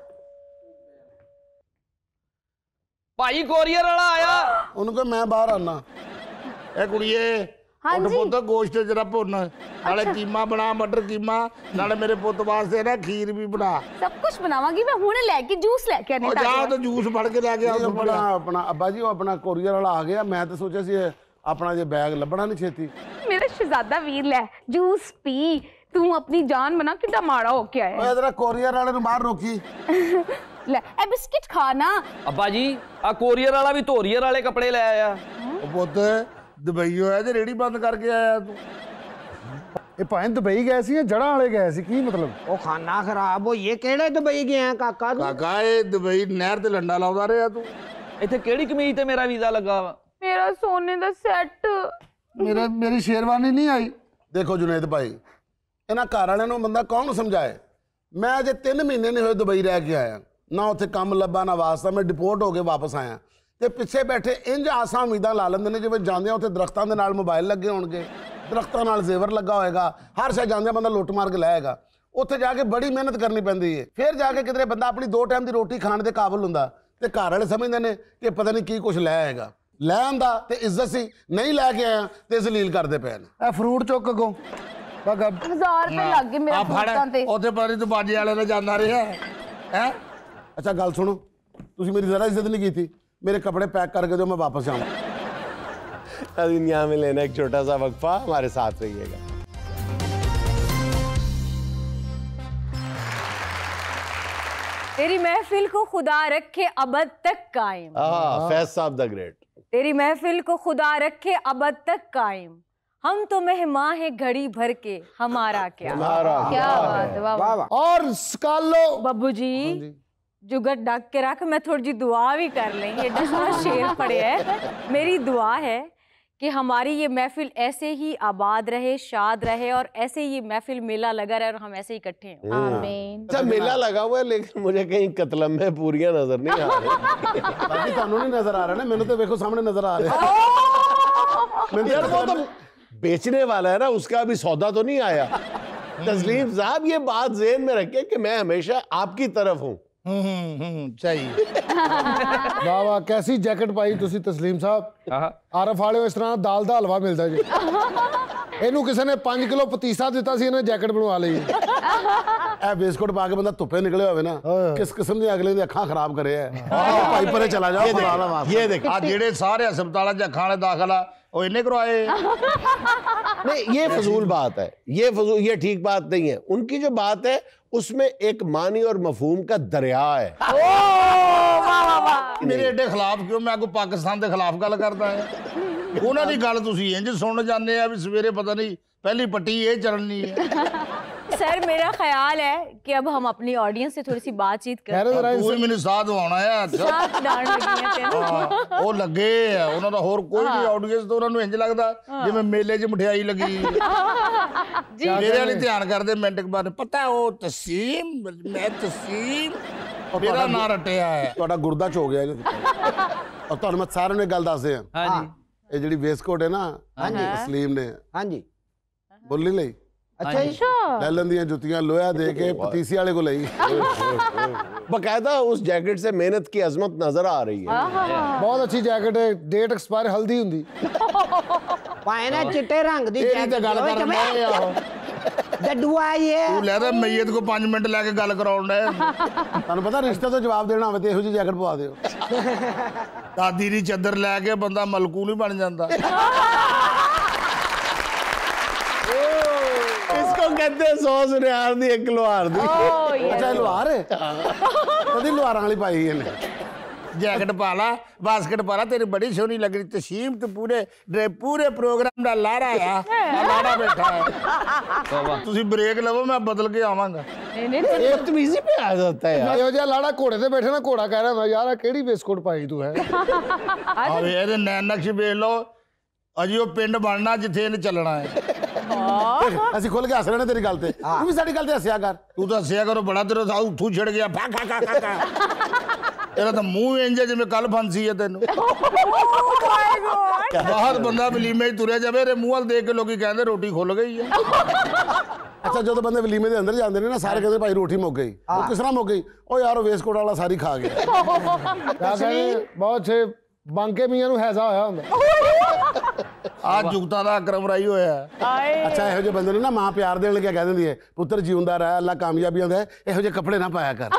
ਭਾਈ ਕੋਰੀਅਰ ਵਾਲਾ ਆਇਆ ਉਹਨੂੰ ਕਹ ਮੈਂ ਬਾਹਰ ਆਣਾ ਇਹ ਕੁੜੀਏ ਹਾਂ ਜੀ ਪੁੱਤ ਗੋਸ਼ਤ ਜਰਾ ਭੁੰਨ ਨਾਲੇ ਕੀਮਾ ਬਣਾ ਮਟਰ ਕੀਮਾ ਨਾਲੇ ਮੇਰੇ ਪੁੱਤ ਵਾਸਤੇ ਨਾ ਖੀਰ ਵੀ ਬਣਾ ਸਭ ਕੁਝ ਬਣਾਵਾਂਗੀ ਮੈਂ ਹੁਣੇ ਲੈ ਕੇ ਜੂਸ ਲੈ ਕੇ ਆਨੇ ਤਾਂ ਜਾ ਤਾਂ ਜੂਸ ਫੜ ਕੇ ਲੈ ਕੇ ਆ ਆਪਣਾ ਆਪਣਾ ਅੱਬਾ ਜੀ ਉਹ ਆਪਣਾ ਕੋਰੀਅਰ ਵਾਲਾ ਆ ਗਿਆ ਮੈਂ ਤਾਂ ਸੋਚਿਆ ਸੀ ਆਪਣਾ ਜੇ ਬੈਗ ਲੱਭਣਾ ਨਹੀਂ ਛੇਤੀ ਮੇਰਾ ਸ਼ਹਜ਼ਾਦਾ ਵੀਰ ਲੈ ਜੂਸ ਪੀ ਤੂੰ ਆਪਣੀ ਜਾਨ ਬਣਾ ਕਿੱਡਾ ਮਾੜਾ ਹੋ ਕੇ ਆਇਆ ਓਏ ਤੇਰਾ ਕੋਰੀਅਰ ਵਾਲੇ ਨੂੰ ਬਾਹਰ ਰੋਕੀ ਲੈ ਇਹ ਬਿਸਕਟ ਖਾ ਨਾ ਅੱਬਾ ਜੀ ਆ ਕੋਰੀਅਰ ਵਾਲਾ ਵੀ ਧੋਰੀਅਰ ਵਾਲੇ ਕੱਪੜੇ ਲੈ ਆਇਆ ਉਹ ਪੁੱਤ ਦੁਬਈ ਹੋਇਆ ਜੇ ਰੇੜੀ ਬੰਦ ਕਰਕੇ ਆਇਆ ਤੂੰ ਇਹ ਭਾਵੇਂ ਦੁਬਈ ਗਏ ਸੀ ਜਾਂ ਜੜਾਂ ਵਾਲੇ ਗਏ ਸੀ ਕੀ ਮਤਲਬ ਉਹ ਖਾਨਾ ਖਰਾਬ ਹੋ ਇਹ ਕਿਹੜੇ ਦੁਬਈ ਗਿਆ ਕਾਕਾ ਤੂੰ ਕਾਕਾ ਇਹ ਦੁਬਈ ਨਹਿਰ ਤੇ ਲੰਡਾ ਲਾਉਂਦਾ ਰਿਹਾ ਤੂੰ ਇੱਥੇ ਕਿਹੜੀ ਕਮੀਜ਼ ਤੇ ਮੇਰਾ ਵੀਜ਼ਾ ਲੱਗਾ ਵਾ ਮੇਰਾ ਸੋਨੇ ਦਾ ਸੈੱਟ ਮੇਰਾ ਮੇਰੀ ਸ਼ੇਰਵਾਨੀ ਨਹੀਂ ਆਈ ਦੇਖੋ ਜੁਨੇਦ ਭਾਈ ਇਹਨਾਂ ਘਰ ਵਾਲਿਆਂ ਨੂੰ ਬੰਦਾ ਕੌਣ ਸਮਝਾਏ ਮੈਂ ਅਜੇ 3 ਮਹੀਨੇ ਨਹੀਂ ਹੋਏ ਦੁਬਈ ਰਹਿ ਕੇ ਆਇਆ ਨਾ ਉੱਥੇ ਕੰਮ ਲੱਭਾ ਨਾ ਵਾਸਤਾ ਮੈਂ ਡਿਪੋਰਟ ਹੋ ਕੇ ਵਾਪਸ ਆਇਆ ਤੇ ਪਿੱਛੇ ਬੈਠੇ ਇੰਜ ਆਸਾਂ ਉਮੀਦਾਂ ਲਾ ਲੈਂਦੇ ਨੇ ਜਿਵੇਂ ਜਾਂਦੇ ਆ ਉੱਥੇ ਦਰਖਤਾਂ ਦੇ ਨਾਲ ਮੋਬਾਈਲ ਲੱਗੇ ਹੋਣਗੇ ਦਰਖਤਾਂ ਨਾਲ ਜ਼ੇਵਰ ਲੱਗਾ ਹੋਏਗਾ ਹਰ ਸ਼ਾਇ ਜਾਂਦੇ ਬੰਦਾ ਲੁੱਟ ਮਾਰ ਕੇ ਲਾਏਗਾ ਉੱਥੇ ਜਾ ਕੇ ਬੜੀ ਮਿਹਨਤ ਕਰਨੀ ਪੈਂਦੀ ਏ ਫਿਰ ਜਾ ਕੇ ਕਿਧਰੇ ਬੰਦਾ ਆਪਣੀ ਦੋ ਟਾਈਮ ਦੀ ਰੋਟੀ ਖਾਣ ਦੇ ਕਾਬਿਲ ਹੁੰਦਾ ਤੇ ਘਰ ਵਾਲੇ ਸਮਝਦੇ ਨੇ ਕਿ ਪਤਾ ਨਹੀਂ ਕੀ ਕੁਝ ਲੈ ਆਏਗਾ ਲੈ ਆਂਦਾ ਤੇ ਇੱਜ਼ਤ ਸੀ ਨਹੀਂ ਲੈ ਕੇ ਆਇਆ ਤੇ ਜ਼ਲੀਲ ਕਰਦੇ ਪਏ ਨੇ ਇਹ ਫਰੂਟ ਚੁੱਕ ਗੋ ਬਗਾ 1000 ਰੁਪਏ ਲੱਗ ਗਏ ਮੇਰੇ ਫਰੂਟਾਂ ਤੇ ਉਹਦੇ ਬਾਰੇ ਤੋਂ ਬਾਜੇ ਵਾਲੇ ਨਾਲ ਜਾਂਦਾ ਰਿਹਾ ਹੈ ਅੱਛਾ ਗੱਲ ਸੁਣੋ ਤੁਸੀਂ ਮੇਰੀ ਜ਼ਰਾ ਇੱਜ਼ਤ ਨਹੀਂ ਕੀਤੀ मेरे कपड़े पैक करके दो मैं वापस आऊँ अभी यहाँ में लेना एक छोटा सा वक्फा हमारे साथ रहिएगा तेरी महफिल को खुदा रखे अब तक कायम साहब द ग्रेट तेरी महफिल को खुदा रखे अब तक कायम हम तो मेहमा है घड़ी भर के हमारा क्या हमारा क्या बात वाह और बाबू बब्बू जी हाँ जुगत डक के रख मैं थोड़ी जी दुआ भी कर लें ये जहाँ शेर पड़े है मेरी दुआ है कि हमारी ये महफिल ऐसे ही आबाद रहे शाद रहे और ऐसे ही महफिल मेला लगा रहे और हम ऐसे ही इकट्ठे हैं हम्म। अच्छा मेला लगा हुआ है लेकिन मुझे कहीं कतलम में पूरी नजर नहीं आ रही बाकी ਤੁਹਾਨੂੰ नजर आ रहा ਰਿਹਾ ਨਾ ਮੈਨੂੰ ਤਾਂ ਵੇਖੋ ਸਾਹਮਣੇ ਨਜ਼ਰ ਆ ਰਿਹਾ मैं यार तो वो तो बेचने वाला है ना उसका अभी सौदा तो नहीं आया हम्म। तस्लीम साहब ये बात जेहन में रखे कि मैं हमेशा आपकी तरफ हूँ ਹੂੰ ਹੂੰ ਸਹੀ ਵਾਹ ਵਾਹ ਕੈਸੀ ਜੈਕਟ ਪਾਈ ਤੁਸੀਂ ਤਸਲੀਮ ਸਾਹਿਬ ਆਰਫ ਵਾਲਿਓ ਇਸ ਤਰ੍ਹਾਂ ਦਾਲ ਦਾ ਹਲਵਾ ਮਿਲਦਾ ਜੀ ਇਹਨੂੰ ਕਿਸੇ ਨੇ 5 ਕਿਲੋ ਪਤੀਸਾ ਦਿੱਤਾ ਸੀ ਇਹਨੇ ਜੈਕਟ ਬਣਵਾ ਲਈ ਇਹ ਬਿਸਕੁਟ ਪਾ ਕੇ ਬੰਦਾ ਧੁੱਪੇ ਨਿਕਲੇ ਹੋਵੇ ਨਾ ਕਿਸ ਕਿਸਮ ਦੇ ਅਗਲੇ ਦੀ ਅੱਖਾਂ ਖਰਾਬ ਕਰਿਆ ਆਹ ਭਾਈ ਪਰੇ ਚਲਾ ਜਾ ਬੁਲਾ ਲਾ ਵਾਪਸ ਇਹ ਦੇਖ ਆ ਜਿਹੜੇ ਸਾਰੇ ਹਸਪਤਾਲਾਂ 'ਚ ਅੱਖਾਂ ਵਾਲੇ ਦਾਖਲਾ और इन्हें करवाए नहीं ये फजूल बात है ये फजूल ये ठीक बात नहीं है उनकी जो बात है उसमें एक मानी और मफहूम का दरिया है ओ, वा, वा, वा। मेरे एडे खिलाफ क्यों मैं आपको पाकिस्तान के खिलाफ गल करता है ਉਹਨਾਂ ਦੀ ਗੱਲ ਤੁਸੀਂ ਇੰਜ ਸੁਣ ਜਾਂਦੇ ਆ ਵੀ ਸਵੇਰੇ ਪਤਾ ਨਹੀਂ ਪਹਿਲੀ ਪੱਟੀ ਇਹ ਚੱਲਣੀ ਹੈ सर मेरा ख्याल है कि अब हम अपनी ऑडियंस से थोड़ी सी बातचीत करें मैंने साथ होना है ਉਹ ਲੱਗੇ ਆ ਉਹਨਾਂ ਦਾ ਹੋਰ ਕੋਈ ਨਹੀਂ ਆਡੀਅנס ਤੋਂ ਉਹਨਾਂ ਨੂੰ ਇੰਜ ਲੱਗਦਾ ਜਿਵੇਂ ਮੇਲੇ 'ਚ ਮਠਿਆਈ ਲੱਗੀ ਜੀ ਮੇਰੇ ਵਾਲੀ ਧਿਆਨ ਕਰਦੇ ਮਿੰਟ ਬਾਅਦ ਪਤਾ ਉਹ ਤਸੀਮ ਮੈਂ ਤਸੀਮ ਮੇਰਾ ਨਾਂ ਰਟਿਆ ਹੈ ਤੁਹਾਡਾ ਗੁਰਦਾ ਚ ਹੋ ਗਿਆ ਜੀ ਔਰ ਤੁਹਾਨੂੰ ਮੈਂ ਸਾਰਿਆਂ ਨੂੰ ਗੱਲ ਦੱਸਦੇ ਆ ਹਾਂਜੀ ਇਹ ਜਿਹੜੀ ਵੇਸਕੋਟ ਹੈ ਨਾ ਹਾਂਜੀ ਸਲੀਮ ਨੇ ਹਾਂਜੀ ਬੋਲੀ ਲਈ ਅੱਛਾ ਜੀ ਲੈਲਨ ਦੀਆਂ ਜੁੱਤੀਆਂ ਲੋਹਾ ਦੇ ਕੇ ਪਤੀਸੀ ਵਾਲੇ ਕੋ ਲਈ ਬਕਾਇਦਾ ਉਸ ਜੈਕਟ ਸੇ ਮਿਹਨਤ ਕੀ ਅਜ਼ਮਤ ਨਜ਼ਰ ਆ ਰਹੀ ਹੈ ਬਹੁਤ ਅੱਛੀ ਜੈਕਟ ਹੈ ਡੇਟ ਐਕਸਪਾਇਰ ਹਲਦੀ ਹੁੰਦੀ ਪਾਏ ਨਾ ਚਿੱਟੇ ਰੰਗ ਦੀ ਜੈਕਟ ਇਹ ਤਾਂ ਗੱਲ ਕਰ ਰਹੇ ਆ ਡੱਡੂਆ ਇਹ ਤੂੰ ਲੈਦਾ ਮਈਤ ਕੋ 5 ਮਿੰਟ ਲੈ ਕੇ ਗੱਲ ਕਰਾਉਣ ਦਾ ਤੁਹਾਨੂੰ ਪਤਾ ਰਿਸ਼ਤੇ ਤੋਂ ਜਵਾਬ ਦੇਣਾ ਹੋਵੇ ਤੇ ਇਹੋ ਜਿਹੀ ਜੈਕਟ ਪਵਾ ਦਿਓ ਦਾਦੀ ਦੀ ਚੱਦਰ ਲੈ ਕੇ ਬੰਦਾ ਮਲਕੂ ਨਹੀਂ ਬਣ ਜਾਂਦਾ इसको कहते हैं सौ सुनियार दी एक लोहार दी अच्छा लोहार है कभी लोहार वाली पाई है जैकेट पा ला बास्केट पा ला तेरी बड़ी सोहनी लग रही तसीम तो पूरे पूरे प्रोग्राम का लारा आ लारा बैठा है ਤੁਸੀਂ ਬ੍ਰੇਕ ਲਵੋ ਮੈਂ ਬਦਲ ਕੇ ਆਵਾਂਗਾ ਨਹੀਂ ਨਹੀਂ ਇਹ ਤਮੀਜ਼ੀ ਪੇ ਆ ਜਾਂਦਾ ਹੈ ਯਾਰ ਇਹੋ ਜਿਹਾ ਲਾੜਾ ਘੋੜੇ ਤੇ ਬੈਠੇ ਨਾ ਘੋੜਾ ਕਹਿ ਰਿਹਾ ਯਾਰ ਆ ਕਿਹੜੀ ਵੇਸਕੋਟ ਪਾਈ ਤੂੰ ਹੈ ਆ ਇਹਦੇ ਨੈਨਕਸ਼ ਵੇਖ ਲਓ ਅਜੀ ਉਹ ਪਿੰਡ ਬਣਨਾ ਜਿੱਥੇ ਇਹਨੇ ਚੱਲਣਾ ਹੈ ਅਸੀਂ ਖੁੱਲ ਕੇ ਹੱਸ ਰਹੇ ਨੇ ਤੇਰੀ ਗੱਲ ਤੇ ਤੂੰ ਵੀ ਸਾਡੀ ਗੱਲ ਤੇ ਹੱਸਿਆ ਕਰ ਤੂੰ ਤਾਂ ਹੱਸਿਆ ਕਰੋ ਬੜਾ ਤੇਰਾ ਸਾਊ ਉੱਥੋਂ ਛਿੜ ਗਿਆ ਫਾ ਖਾ ਖਾ ਖਾ ਇਹਦਾ ਤਾਂ ਮੂੰਹ ਇੰਜ ਜਿਵੇਂ ਕੱਲ ਫਾਂਸੀ ਹੈ ਤੈਨੂੰ [laughs] ਬਾਹਰ ਬੰਦਾ ਵਲੀਮੇ 'ਚ ਤੁਰਿਆ ਜਾਵੇ ਰੇ ਮੂੰਹ ਵੱਲ ਦੇਖ ਕੇ ਲੋਕੀ ਕਹਿੰਦੇ ਰੋਟੀ ਖੁੱਲ ਗਈ ਹੈ [laughs] ਅੱਛਾ ਜਦੋਂ ਬੰਦੇ ਵਲੀਮੇ ਦੇ ਅੰਦਰ ਜਾਂਦੇ ਨੇ ਨਾ ਸਾਰੇ ਕਹਿੰਦੇ ਭਾਈ ਰੋਟੀ ਮੁੱਕ ਗਈ ਉਹ ਕਿਸ ਤਰ੍ਹਾਂ ਮੁੱਕ ਗਈ ਉਹ ਯਾਰ ਉਹ ਵੇਸਕੋਟ ਵਾਲਾ ਸਾਰੀ ਖਾ ਗਿਆ ਬਹੁਤ ਛੇ ਬਾਂਕੇ ਮੀਆਂ ਨੂੰ ਹੈਜ਼ਾ ਹੋਇਆ ਹੁੰਦਾ ਆ ਜੁਗਤਾ ਦਾ ਅਕਰਮ ਰਾਈ ਹੋਇਆ ਅੱਛਾ ਇਹੋ ਜਿਹੇ ਬੰਦੇ ਨੂੰ ਨਾ ਮਾਂ ਪਿਆਰ ਦੇਣ ਲਈ ਕਹਿ ਦਿੰਦੀ ਹੈ ਪੁੱਤਰ ਜਿਉਂਦਾ ਰਹਿ ਅੱਲਾ ਕਾਮਯਾਬੀਆਂ ਦੇ ਇਹੋ ਜਿਹੇ ਕੱਪੜੇ ਨਾ ਪਾਇਆ ਕਰ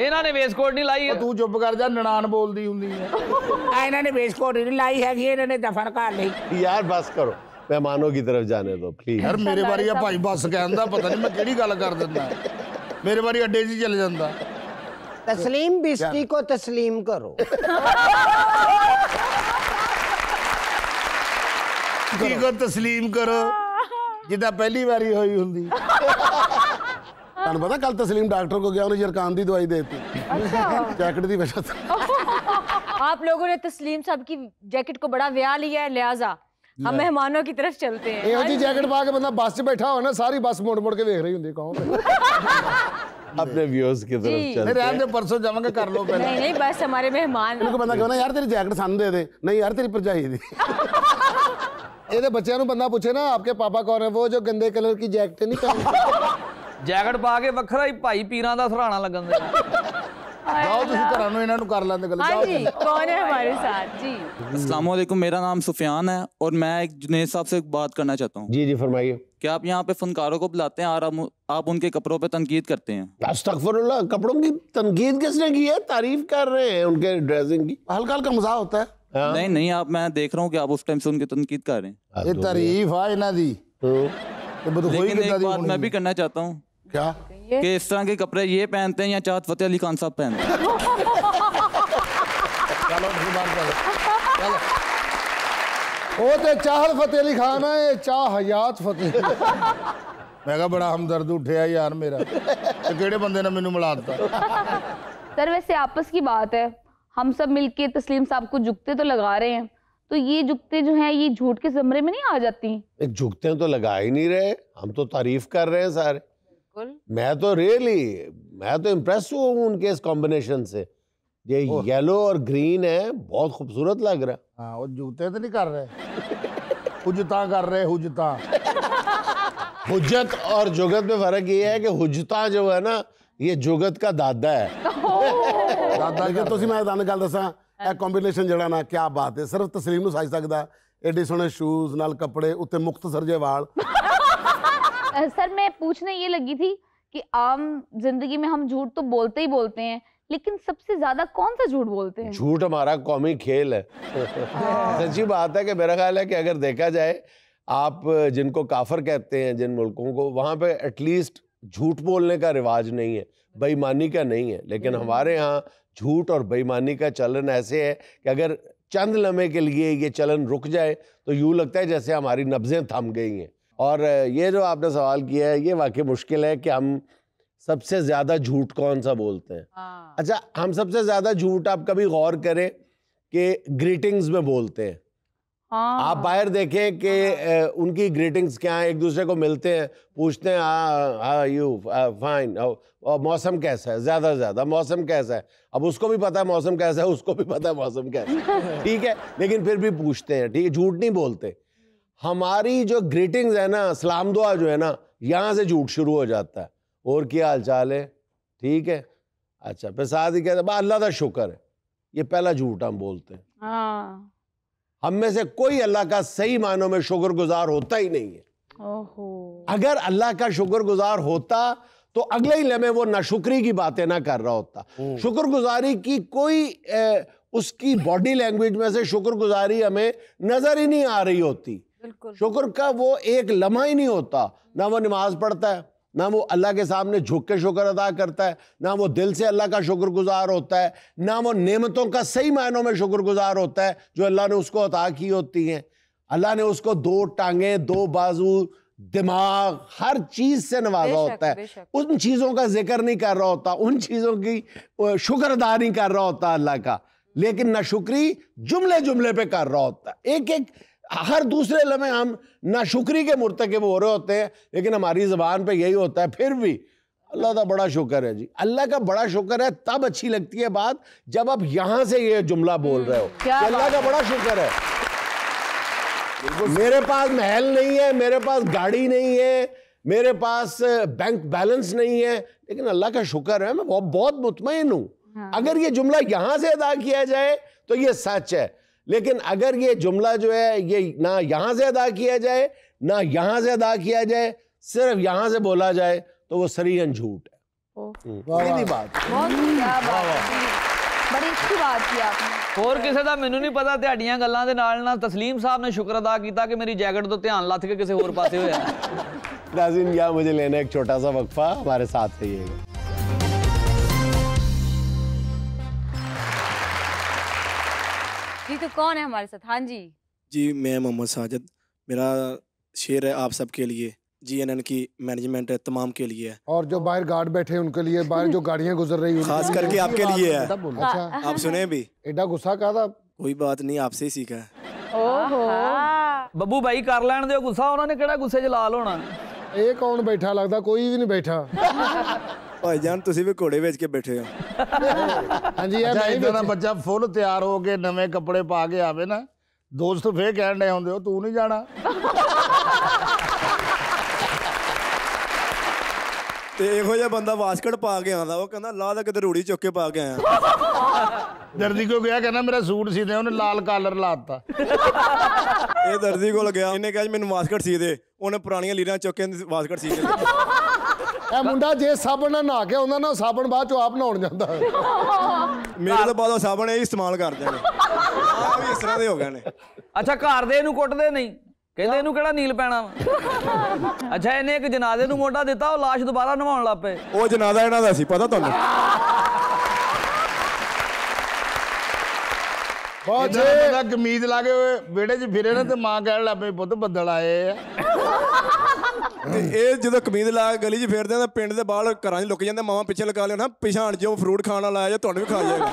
ਇਹਨਾਂ ਨੇ ਵੇਸਕੋਟ ਨਹੀਂ ਲਾਈ ਤੂੰ ਚੁੱਪ ਕਰ ਜਾ ਨਣਾਨ ਬੋਲਦੀ ਹੁੰਦੀ ਹੈ ਆ ਇਹਨਾਂ ਨੇ ਵੇਸਕੋਟ ਨਹੀਂ ਲਾਈ ਹੈਗੀ ਇਹਨਾਂ ਨੇ ਦਫਨ ਕਰ ਲਈ ਯਾਰ ਬਸ ਕਰੋ ਮਹਿਮਾਨੋ ਦੀ ਤਰਫ ਜਾਣੇ ਦੋ ਪਲੀਜ਼ ਯਾਰ ਮੇਰੇ ਵਾਰੀ ਆ ਭਾਈ ਬਸ ਕਹਿੰਦਾ ਪਤਾ ਨਹੀਂ ਮੈਂ ਕਿਹੜੀ ਗੱਲ ਕਰ ਦਿੰਦਾ ਮੇਰੇ ਵਾਰੀ ਅੱਡੇ 'ਚ ਚਲੇ ਜਾਂਦਾ तस्लीम बिस्ती को तस्लीम करो बिस्ती [laughs] को तस्लीम करो जिदा पहली बार हुई होंगी तुम पता कल तस्लीम डॉक्टर को गया उन्हें जरकान की दवाई देती अच्छा। जैकेट की वजह आप लोगों ने तस्लीम साहब की जैकेट को बड़ा व्या लिया है लिहाजा हम मेहमानों की तरफ चलते हैं जैकेट पा के बंदा बस च बैठा हो ना सारी बस मुड़ मुड़ के देख रही होंगी कहो [laughs] ਆਪਣੇ ਵਿਊਸ ਕੀ ਤਰਫ ਚੱਲਦੇ ਨਹੀਂ ਰਹਿਣ ਦੇ ਪਰਸੋਂ ਜਾਵਾਂਗੇ ਕਰ ਲੋ ਪਹਿਲਾਂ ਨਹੀਂ ਨਹੀਂ ਬਸ ਸਾਰੇ ਮਹਿਮਾਨ ਇੱਕ ਬੰਦਾ ਕਹਿੰਦਾ ਯਾਰ ਤੇਰੀ ਜੈਕਟ ਸਾਨੂੰ ਦੇ ਦੇ ਨਹੀਂ ਯਾਰ ਤੇਰੀ ਪਰਜਾਈ ਦੀ ਇਹਦੇ ਬੱਚਿਆਂ ਨੂੰ ਬੰਦਾ ਪੁੱਛੇ ਨਾ ਆਪਕੇ ਪਾਪਾ ਕੌਣ ਹੈ ਉਹ ਜੋ ਗੰਦੇ ਕਲਰ ਕੀ ਜੈਕਟ ਨਹੀਂ ਪਾਉਂਦੇ ਜੈਕਟ ਪਾ ਕੇ ਵੱਖਰਾ ਹੀ ਭਾਈ ਪੀਰਾਂ ਦਾ ਸਹਰਾਣਾ ਲੱਗਣ ਦੇ तो हाँ मेरा नाम सुफियान है और मैं एक जुनेद साहब से बात करना चाहता हूँ जी जी फरमाइए क्या आप यहाँ पे फनकारों को बुलाते हैं और आप- उनके कपड़ों पे तनकीद करते हैं कपड़ों की तनकीद किसने की है तारीफ कर रहे हैं उनके ड्रेसिंग की हल्का हल्का मजाक होता है हाँ। नहीं नहीं आप मैं देख रहा हूँ कि आप उस टाइम से उनकी तनकीद कर रहे हैं ये हाँ, तो तारीफ है इन्हां दी हाँ। लेकिन एक बात मैं भी करना चाहता हूँ क्या कि इस तरह के कपड़े ये पहनते हैं या चाहत फतेह अली खान साहब पहनते हैं [laughs] चलो वो तो चाहत फतेह अली खान है चाह हयात फतेह मैं कहा बड़ा हमदर्द उठे यार मेरा तो केड़े बंदे ने मैनू मिला दिता सर वैसे आपस की बात है हम सब मिलके तस्लीम साहब को जुगते तो लगा रहे हैं तो ये जुगते जो हैं ये झूठ के जमरे में नहीं आ जाती जुगते तो लगा ही नहीं रहे हम तो तारीफ कर रहे हैं सारे बिल्कुल मैं तो रियली मैं तो इम्प्रेस हुआ हूँ उनके इस कॉम्बिनेशन से ये येलो और ग्रीन है बहुत खूबसूरत लग रहा है हाँ और जूते तो नहीं कर रहे हुजता कर रहे हुजता हुजत और जुगत में फर्क ये है कि हुजता जो है ना ये जुगत का दादा है दादा ਜੀ ਤੁਸੀਂ मैं ਤੁਹਾਨੂੰ गल दसा ਇਹ ਕੰਬੀਨੇਸ਼ਨ ਜਿਹੜਾ ना क्या बात है सिर्फ तस्लीम ਨੂੰ ਸਾਜ ਸਕਦਾ ਐਡੇ ਸੋਹਣੇ ਸ਼ੂਜ਼ ਨਾਲ ਕੱਪੜੇ ਉੱਤੇ ਮੁਖਤਸਰ ਜੇ ਵਾਲ सर मैं पूछने ये लगी थी कि आम जिंदगी में हम झूठ तो बोलते ही बोलते हैं लेकिन सबसे ज्यादा कौन सा झूठ बोलते हैं झूठ हमारा कौमी खेल है हाँ। सच्ची बात है कि मेरा ख्याल है कि अगर देखा जाए आप जिनको काफर कहते हैं जिन मुल्कों को वहाँ पे एटलीस्ट झूठ बोलने का रिवाज नहीं है बेईमानी का नहीं है लेकिन हम्म। हमारे यहाँ झूठ और बेईमानी का चलन ऐसे है कि अगर चंद लम्हे के लिए ये चलन रुक जाए तो यूँ लगता है जैसे हमारी नब्जें थम गई हैं और ये जो आपने सवाल किया है ये वाकई मुश्किल है कि हम सबसे ज़्यादा झूठ कौन सा बोलते हैं हाँ। अच्छा हम सबसे ज़्यादा झूठ आप कभी गौर करें कि ग्रीटिंग्स में बोलते हैं आप हाँ। बाहर देखें कि हाँ। उनकी ग्रीटिंग्स क्या है एक दूसरे को मिलते हैं पूछते हैं हाँ यू फाइन और मौसम कैसा है ज़्यादा से ज़्यादा मौसम कैसा है अब उसको भी पता है मौसम कैसा है उसको भी पता है मौसम कैसा है [laughs] ठीक है लेकिन फिर भी पूछते हैं ठीक है झूठ नहीं बोलते हमारी जो ग्रीटिंग्स है ना सलाम दुआ जो है ना यहाँ से झूठ शुरू हो जाता है और क्या हाल चाल है ठीक है अच्छा फिर साथ ही कहते हैं अल्लाह का शुक्र है ये पहला झूठ हम बोलते हैं हाँ। हम में से कोई अल्लाह का सही मानों में शुक्र गुजार होता ही नहीं है ओहो। अगर अल्लाह का शुक्र गुजार होता तो अगले ही लम्हे वो नाशुक्री की बातें ना कर रहा होता हम्म। शुक्र गुजारी की कोई ए, उसकी बॉडी लैंग्वेज में से शुक्रगुजारी हमें नजर ही नहीं आ रही होती शुक्र का वो एक लम्हा ही नहीं होता ना वो नमाज पढ़ता है ना वो अल्लाह के सामने झुक के शुक्र अदा करता है ना वो दिल से अल्लाह का शुक्रगुजार होता है ना वो नेमतों का सही मायनों में शुक्रगुजार होता है जो अल्लाह ने उसको अता की होती हैं अल्लाह ने उसको दो टांगे दो बाजू दिमाग हर चीज से नवाजा होता है उन चीजों का जिक्र नहीं कर रहा होता उन चीजों की शुक्र अदा नहीं कर रहा होता अल्लाह का लेकिन ना शुक्री जुमले जुमले पे कर रहा होता है एक एक हर दूसरे लम्हे हम नाशुक्री के मुरतकब हो रहे होते हैं लेकिन हमारी ज़बान पर यही होता है फिर भी अल्लाह का बड़ा शुक्र है जी अल्लाह का बड़ा शुक्र है तब अच्छी लगती है बात जब आप यहाँ से ये जुमला बोल रहे हो अल्लाह का बड़ा शुक्र है मेरे पास महल नहीं है मेरे पास गाड़ी नहीं है मेरे पास बैंक बैलेंस नहीं है लेकिन अल्लाह का शुक्र है मैं बहुत बहुत मुतमिन हूँ हाँ। अगर ये जुमला यहाँ से अदा किया जाए तो ये सच है लेकिन अगर ये जुमला जो है ये ना यहाँ से अदा किया जाए ना यहाँ से अदा किया जाए सिर्फ यहाँ से बोला जाए तो वो सरीहन झूठ है पहली हम्म, बात होर किसी का मैनू नहीं पता ध्याडिया गलों के नाल ना तसलीम साहब ने शुक्र अदा किया कि मेरी जैकट तो ध्यान लथ के किसी होर पास हो [laughs] नाजिम या मुझे लेना एक छोटा सा वक्फा हमारे साथ रहिएगा जी तो कौन है हमारे साथ हाँ जी जी मैं मोहम्मद साजिद मेरा शेर है आप सबके लिए जी एन एन की मैनेजमेंट है तमाम के लिए है और जो बाहर गार्ड बैठे उनके लिए बाहर जो गाड़ियां गुजर रही हैं खास करके आपके लिए है अच्छा आप सुने भी एडा गुस्सा कहा था कोई बात नहीं आपसे ही सीखा है भाई कर लैन दे गुस्सा उन्होंने ਉਹਨਾਂ ਨੇ ਕਿਹੜਾ ਗੁੱਸੇ 'ਚ ਲਾਲ ਹੋਣਾ ਇਹ ਕੌਣ ਬੈਠਾ ਲੱਗਦਾ ਕੋਈ ਵੀ ਓਏ ਜਾਨ ਤੁਸੀਂ ਵੀ ਘੋੜੇ ਵੇਚ ਕੇ ਬੈਠੇ ਹੋ ਹਾਂਜੀ ਇਹ ਨਹੀਂ ਮੇਰਾ ਬੱਚਾ ਫੁੱਲ ਤਿਆਰ ਹੋ ਕੇ ਨਵੇਂ ਕੱਪੜੇ ਪਾ ਕੇ ਆਵੇ ਨਾ ਦੋਸਤ ਫੇਰ ਕਹਿਣ ਦੇ ਹੁੰਦੇ ਹੋ ਤੂੰ ਨਹੀਂ ਜਾਣਾ ਤੇ ਇਹੋ ਜਿਹਾ ਬੰਦਾ ਵਾਸਕਟ ਪਾ ਕੇ ਆਂਦਾ ਉਹ ਕਹਿੰਦਾ ਲਾ ਦਾ ਕਿਤੇ ਰੂੜੀ ਚੁੱਕ ਕੇ ਪਾ ਕੇ ਆਇਆ ਦਰਦੀ ਕੋ ਗਿਆ ਕਹਿੰਦਾ ਮੇਰਾ ਸੂਟ ਸੀ ਦੇ ਉਹਨੇ ਲਾਲ ਕਾਲਰ ਲਾਤਾ ਇਹ ਦਰਦੀ ਕੋਲ ਗਿਆ ਇਹਨੇ ਕਿਹਾ ਮੈਨੂੰ ਵਾਸਕਟ ਸੀ ਦੇ ਉਹਨੇ ਪੁਰਾਣੀਆਂ ਲੀਰਾਂ ਚੁੱਕ ਕੇ ਵਾਸਕਟ ਸੀ ਦੇ ਇਹ ਮੁੰਡਾ ਜੇ ਸਾਬਣ ਨਾਲ ਨਹਾ ਕੇ ਆਉਂਦਾ ਨਾ ਸਾਬਣ ਬਾਅਦ ਚੋਂ ਆਪ ਨਹਾਉਣ ਜਾਂਦਾ ਮੇਰੇ ਤੋਂ ਬਾਅਦ ਸਾਬਣ ਇਹ ਇਸਤੇਮਾਲ ਕਰਦੇ ਨੇ ਆ ਵੀ ਇਸ ਤਰ੍ਹਾਂ ਦੇ ਹੋ ਗਏ ਨੇ ਅੱਛਾ ਘਰ ਦੇ ਇਹਨੂੰ ਕੁੱਟਦੇ ਨਹੀਂ ਕਹਿੰਦੇ ਇਹਨੂੰ ਕਿਹੜਾ ਨੀਲ ਪੈਣਾ ਅੱਛਾ ਇਹਨੇ ਇੱਕ ਜਨਾਜ਼ੇ ਨੂੰ ਮੋਢਾ ਦਿੱਤਾ ਉਹ লাশ ਦੁਬਾਰਾ ਨਵਾਉਣ ਲੱਗ ਪਏ ਉਹ ਜਨਾਜ਼ਾ ਇਹਨਾਂ ਦਾ ਸੀ ਪਤਾ ਤੁਹਾਨੂੰ ਬਹੁਤ ਜਿਆਦਾ ਗਮੀਦ ਲਾਗੇ ਹੋਏ ਵਿੜੇ 'ਚ ਫਿਰੇ ਨਾ ਤੇ ਮਾਂ ਕਹਿਣ ਲੱਗ ਪਈ ਪੁੱਤ ਬੱਦਲ ਆਏ ਆ ਤੇ ਇਹ ਜਦੋਂ ਕਮੀਜ਼ ਲਾ ਕੇ ਗਲੀ 'ਚ ਫੇਰਦੇ ਆ ਤਾਂ ਪਿੰਡ ਦੇ ਬਾਹਰ ਘਰਾਂ 'ਚ ਲੁਕ ਜਾਂਦੇ ਮਾਵਾ ਪਿੱਛੇ ਲਗਾ ਲਿਓ ਨਾ ਪਿਛਾਣ ਜਿਓ ਫਰੂਟ ਖਾਣ ਵਾਲਾ ਆਇਆ ਤੁਹਾਨੂੰ ਵੀ ਖਾ ਜਾਏਗਾ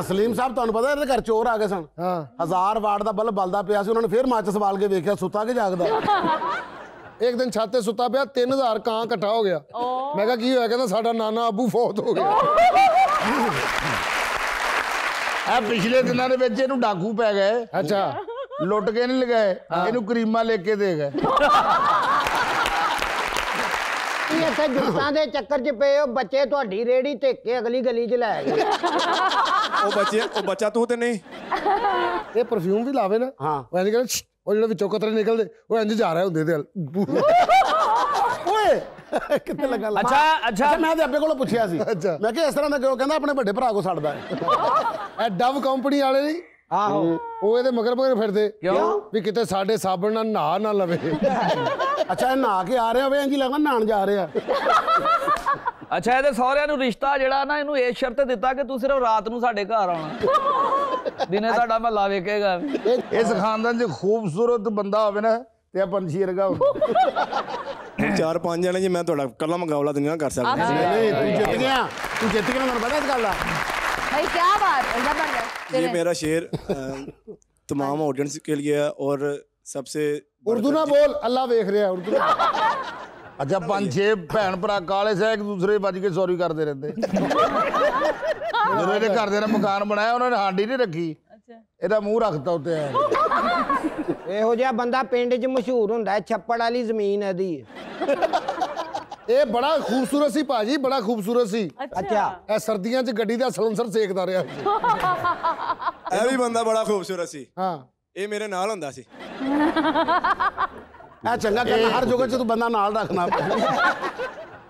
ਅਸਲੀਮ ਸਾਹਿਬ ਤੁਹਾਨੂੰ ਪਤਾ ਇਹਦੇ ਘਰ ਚੋਰ ਆ ਗਏ ਸਨ ਹਜ਼ਾਰ ਵਾਟ ਦਾ ਬੱਲ ਬਲਦਾ ਪਿਆ ਸੀ ਉਹਨਾਂ ਨੇ ਫੇਰ ਮਾਚਸ ਬਾਲ ਕੇ ਵੇਖਿਆ ਸੁੱਤਾ ਕਿ ਜਾਗਦਾ ਇੱਕ ਦਿਨ ਛੱਤ ਤੇ ਸੁੱਤਾ ਪਿਆ 3000 ਕਾਂ ਇਕੱਠਾ ਹੋ ਗਿਆ ਮੈਂ ਕਿਹਾ ਕੀ ਹੋਇਆ ਕਹਿੰਦਾ ਸਾਡਾ ਨਾਨਾ ਅਬੂ ਫੌਤ ਹੋ ਗਿਆ ਆ ਪਿਛਲੇ ਦਿਨਾਂ ਦੇ ਵਿੱਚ ਇਹਨੂੰ ਡਾਕੂ ਪੈ ਗਏ ਅੱਛਾ ਲੁੱਟ ਕੇ ਨਹੀਂ ਲਗਾਏ ਇਹਨੂੰ ਕਰੀਮਾ ਲੈ ਕੇ ਦੇ ਗਏ ਵੈਸੇ ਜੁੱਤਾਂ ਦੇ ਚੱਕਰ 'ਚ ਪਏ ਹੋ ਬੱਚੇ ਤੁਹਾਡੀ ਰੇੜੀ ਤੇ ਕੇ ਅਗਲੀ ਗਲੀ 'ਚ ਲੈ ਗਏ ਉਹ ਬੱਚੇ ਉਹ ਬੱਚਾ ਤੂੰ ਤੇ ਨਹੀਂ ਇਹ ਪਰਫਿਊਮ ਵੀ ਲਾਵੇ ਨਾ ਹਾਂ ਉਹ ਐਂ ਕਹਿੰਦਾ ਉਹ ਜਿਹੜਾ ਵਿੱਚੋਂ ਕਤਰੇ ਨਿਕਲਦੇ ਉਹ ਇੰਜ ਜਾ ਰਹੇ ਹੁੰਦੇ ਤੇ ਓਏ ਕਿੱਥੇ ਲੱਗਾ ਅੱਛਾ ਅੱਛਾ ਮੈਂ ਤੇ ਅੱਬੇ ਕੋਲੋਂ ਪੁੱਛਿਆ ਸੀ ਮੈਂ ਕਿ ਇਸ ਤਰ੍ਹਾਂ ਦਾ ਕਿਉਂ ਕਹਿੰਦਾ ਆਪਣੇ ਵੱਡੇ ਭਰਾ ਕੋ ਛੱਡਦਾ ਐ ਡਵ ਕੰਪਨੀ ਵਾਲੇ ਨਹੀਂ ਆਹੋ ਉਹ ਇਹਦੇ ਮਗਰ ਮਗਰ ਫਿਰਦੇ ਕਿਉਂ ਵੀ ਕਿਤੇ ਸਾਡੇ ਸਾਬਣ ਨਾਲ ਨਹਾ ਨਾ ਲਵੇ [laughs] ਅੱਛਾ ਇਹ ਨਹਾ ਕੇ ਆ ਰਿਹਾ ਵੇ ਇੰਜ ਲੱਗਾ ਨਾਣ ਜਾ ਰਿਹਾ ਅੱਛਾ ਇਹਦੇ ਸਹੁਰਿਆਂ ਨੂੰ ਰਿਸ਼ਤਾ ਜਿਹੜਾ ਨਾ ਇਹਨੂੰ ਇਹ ਸ਼ਰਤ ਦਿੱਤਾ ਕਿ ਤੂੰ ਸਿਰਫ ਰਾਤ ਨੂੰ ਸਾਡੇ ਘਰ ਆਉਣਾ [laughs] ਦਿਨੇ ਤੁਹਾਡਾ ਮਹੱਲਾ ਵੇਖੇਗਾ ਇਸ ਖਾਨਦਾਨ 'ਚ ਖੂਬਸੂਰਤ ਬੰਦਾ ਹੋਵੇ ਨਾ ਤੇ ਆ ਪੰਛੀ ਵਰਗਾ [coughs] ਚਾਰ ਪੰਜ ਜਣੇ ਜੀ ਮੈਂ ਤੁਹਾਡਾ ਕੱਲਾ ਮੁਕਾਬਲਾ ਤੇ ਕਰ ਸਕਦਾ ਨਹੀਂ ਤੂੰ ਜਿੱਤ ਗਿਆ ਤੂੰ ਜਿੱਤ ਗਿਆ ਮੈਨੂੰ ਪਤਾ ਇਸ ਗੱਲ ਦਾ ਭਾਈ ਕੀ ਬਾਤ ਇਹਦਾ ਬਣ ये मेरा शेर [laughs] तमाम ऑडियंस हाँ के लिए है और सबसे उर्दू ना बोल [laughs] अच्छा, अल्लाह देख रहा है उर्दू अच्छा पांच छे भैन भरा काले से एक दूसरे बज के सॉरी करते रहते जो घर ने मकान बनाया उन्होंने हांडी नहीं रखी ਇਹਦਾ ਮੂੰਹ ਰੱਖਦਾ बंदा पिंड च मशहूर होंगे छप्पड़ी जमीन ਮਸ਼ਹੂਰ [laughs] ਇਹ ਬੜਾ ਖੂਬਸੂਰਤ ਸੀ ਭਾਜੀ ਬੜਾ ਖੂਬਸੂਰਤ ਸੀ ਅੱਛਾ ਇਹ ਸਰਦੀਆਂ 'ਚ ਗੱਡੀ ਦਾ ਸਲੰਸਰ ਸੇਕਦਾ ਰਿਹਾ ਇਹ ਵੀ ਬੰਦਾ ਬੜਾ ਖੂਬਸੂਰਤ ਸੀ ਹਾਂ ਇਹ ਮੇਰੇ ਨਾਲ ਹੁੰਦਾ ਸੀ ਆ ਚੰਗਾ ਕਰ ਹਰ ਜਗ੍ਹਾ 'ਚ ਤੂੰ ਬੰਦਾ ਨਾਲ ਰੱਖਣਾ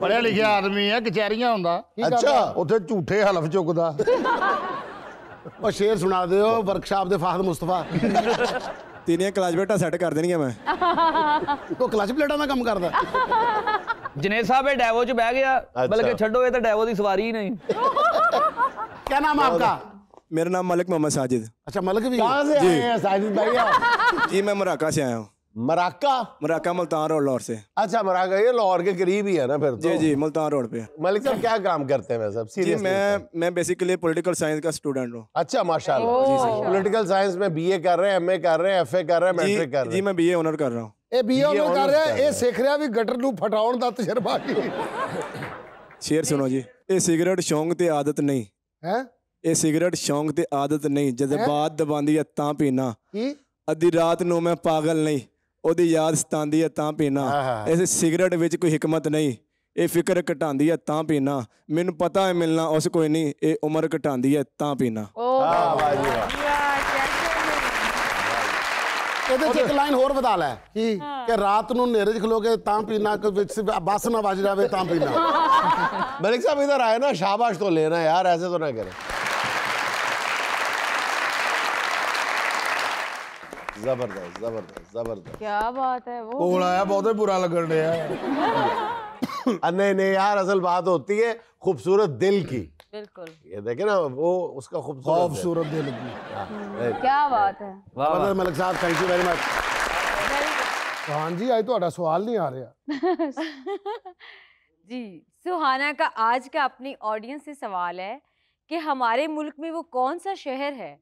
ਪੜਿਆ ਲਿਖਿਆ ਆਦਮੀ ਹੈ ਕਚਹਿਰੀਆਂ ਹੁੰਦਾ ਅੱਛਾ ਉੱਥੇ ਝੂਠੇ ਹਲਫ ਚੁੱਕਦਾ ਉਹ ਸ਼ੇਰ ਸੁਣਾ ਦਿਓ ਵਰਕਸ਼ਾਪ ਦੇ ਫਾਹਦ ਮੁਸਤਫਾ ਤੇਰੀਆਂ ਕਲਚ ਪਲੇਟਾਂ ਸੈੱਟ ਕਰ ਦੇਣੀਆਂ ਮੈਂ ਉਹ ਕਲਚ ਪਲੇਟਾਂ ਦਾ ਕੰਮ ਕਰਦਾ ਜਨੇ ਸਾਹਿਬ ਇਹ ਡੈਵੋ 'ਚ ਬਹਿ ਗਿਆ ਬਲਕਿ ਛੱਡੋ ਇਹ ਤਾਂ ਡੈਵੋ ਦੀ ਸਵਾਰੀ ਹੀ ਨਹੀਂ क्या नाम आपका मेरा नाम मलिक मोहम्मद साजिद अच्छा मलिक भी कहाँ से आए हैं साजिद भाई आप जी मैं मराका से आया हूँ मराका मराका मुल्तान रोड लाहौर से अच्छा मराका ये लाहौर के करीब ही है ना फिर तो। जी जी मुल्तान रोड पे मलिक साहब क्या काम करते हैं सब सीरियस मैं मैं बेसिकली पॉलिटिकल साइंस का स्टूडेंट हूँ अच्छा माशाल्लाह पॉलिटिकल साइंस में बीए कर रहे हैं एमए कर रहे हैं एफए कर रहे हैं मैट्रिक कर रहे हैं जी मैं बीए ऑनर कर रहा हूँ ਇਹ ਬੀਏ ਨੂੰ ਕਰ ਰਿਹਾ ਇਹ ਸਿੱਖ ਰਿਹਾ ਵੀ ਗਟਰ ਨੂੰ ਫਟਾਉਣ ਦਾ ਤਜਰਬਾ ਕੀ ਸ਼ੇਰ ਸੁਣੋ ਜੀ ਇਹ ਸਿਗਰਟ ਸ਼ੌਂਕ ਤੇ ਆਦਤ ਨਹੀਂ ਹੈ ਇਹ ਸਿਗਰਟ ਸ਼ੌਂਕ ਤੇ ਆਦਤ ਨਹੀਂ ਜਜ਼ਬਾਤ ਦਬਾਉਂਦੀ ਹੈ ਤਾਂ ਪੀਣਾ ਕੀ ਅੱਧੀ ਰਾਤ ਨੂੰ ਮੈਂ ਪਾਗਲ ਨਹੀਂ ਉਹਦੀ ਯਾਦ ਸਤਾਉਂਦੀ ਹੈ ਤਾਂ ਪੀਣਾ ਇਸ ਸਿਗਰਟ ਵਿੱਚ ਕੋਈ ਹਕਮਤ ਨਹੀਂ ਇਹ ਫਿਕਰ ਘਟਾਉਂਦੀ ਹੈ ਤਾਂ ਪੀਣਾ ਮੈਨੂੰ ਪਤਾ ਹੈ ਮਿਲਣਾ ਉਸ ਕੋਈ ਨਹੀਂ ਇਹ ਉਮਰ ਘਟਾਉਂਦੀ ਹੈ ਤਾਂ ਪੀਣਾ ਵਾਹ ਵਾਹ ਜੀ ਵਾਹ ਇਹਦੇ ਚ ਇੱਕ ਲਾਈਨ ਹੋਰ ਵਧਾ ਲੈ ਕੀ ਕਿ ਰਾਤ ਨੂੰ ਨੇਰੇ 'ਚ ਖਲੋਗੇ ਤਾਂ ਪੀਣਾ ਕਿ ਵਿੱਚ ਬਸ ਨਾ ਵੱਜ तो लेना यार ऐसे तो ना करें जबरदस्त जबरदस्त जबरदस्त क्या बात है वो कोल आया बहुत बुरा लगन रहा है नहीं नहीं यार असल बात होती है खूबसूरत दिल की बिल्कुल ये देखे ना वो उसका खूबसूरत दिल हाँ। हम्म, क्या बात है मलिक साहब thank you very much Suhan ji आज ਤੁਹਾਡਾ तो सवाल नहीं आ रहा [laughs] जी सुहाना का आज का अपनी ऑडियंस से सवाल है कि हमारे मुल्क में वो कौन सा शहर है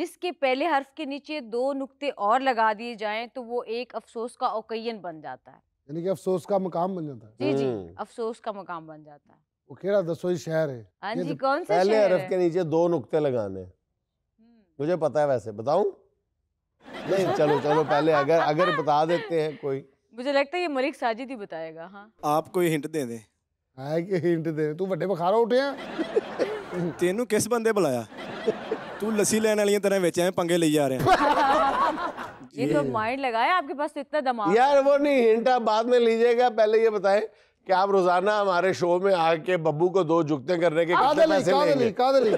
जिसके पहले हर्फ के नीचे दो नुक्ते और लगा दिए जाएं तो वो एक अफसोस का ओकैन बन जाता है यानी कि अफसोस का मकाम बन जाता है जी जी हम्म। अफसोस का मकाम बन जाता है वो केड़ा दसोई शहर है हां जी कौन सा पहले हरफ के नीचे दो नुक्ते लगाने हम्म। मुझे पता है वैसे बताऊं नहीं चलो चलो पहले अगर अगर बता देते हैं कोई मुझे लगता है ये मलिक साजिद ही बताएगा हां आप कोई हिंट दे दे है कि हिंट दे तू बड़े उठे हैं ਉੱਠਿਆ किस बंदे बुलाया तू लस्सी लेने वाली तरह ਤਰ੍ਹਾਂ ਵਿੱਚ पंगे ले जा रहे हैं [laughs] ये तो माइंड लगाया आपके पास तो इतना दिमाग यार वो नहीं हिंट आप बाद में लीजिएगा पहले ये बताएं कि आप रोजाना हमारे शो में आके बब्बू को दो झुकते करने के कादली,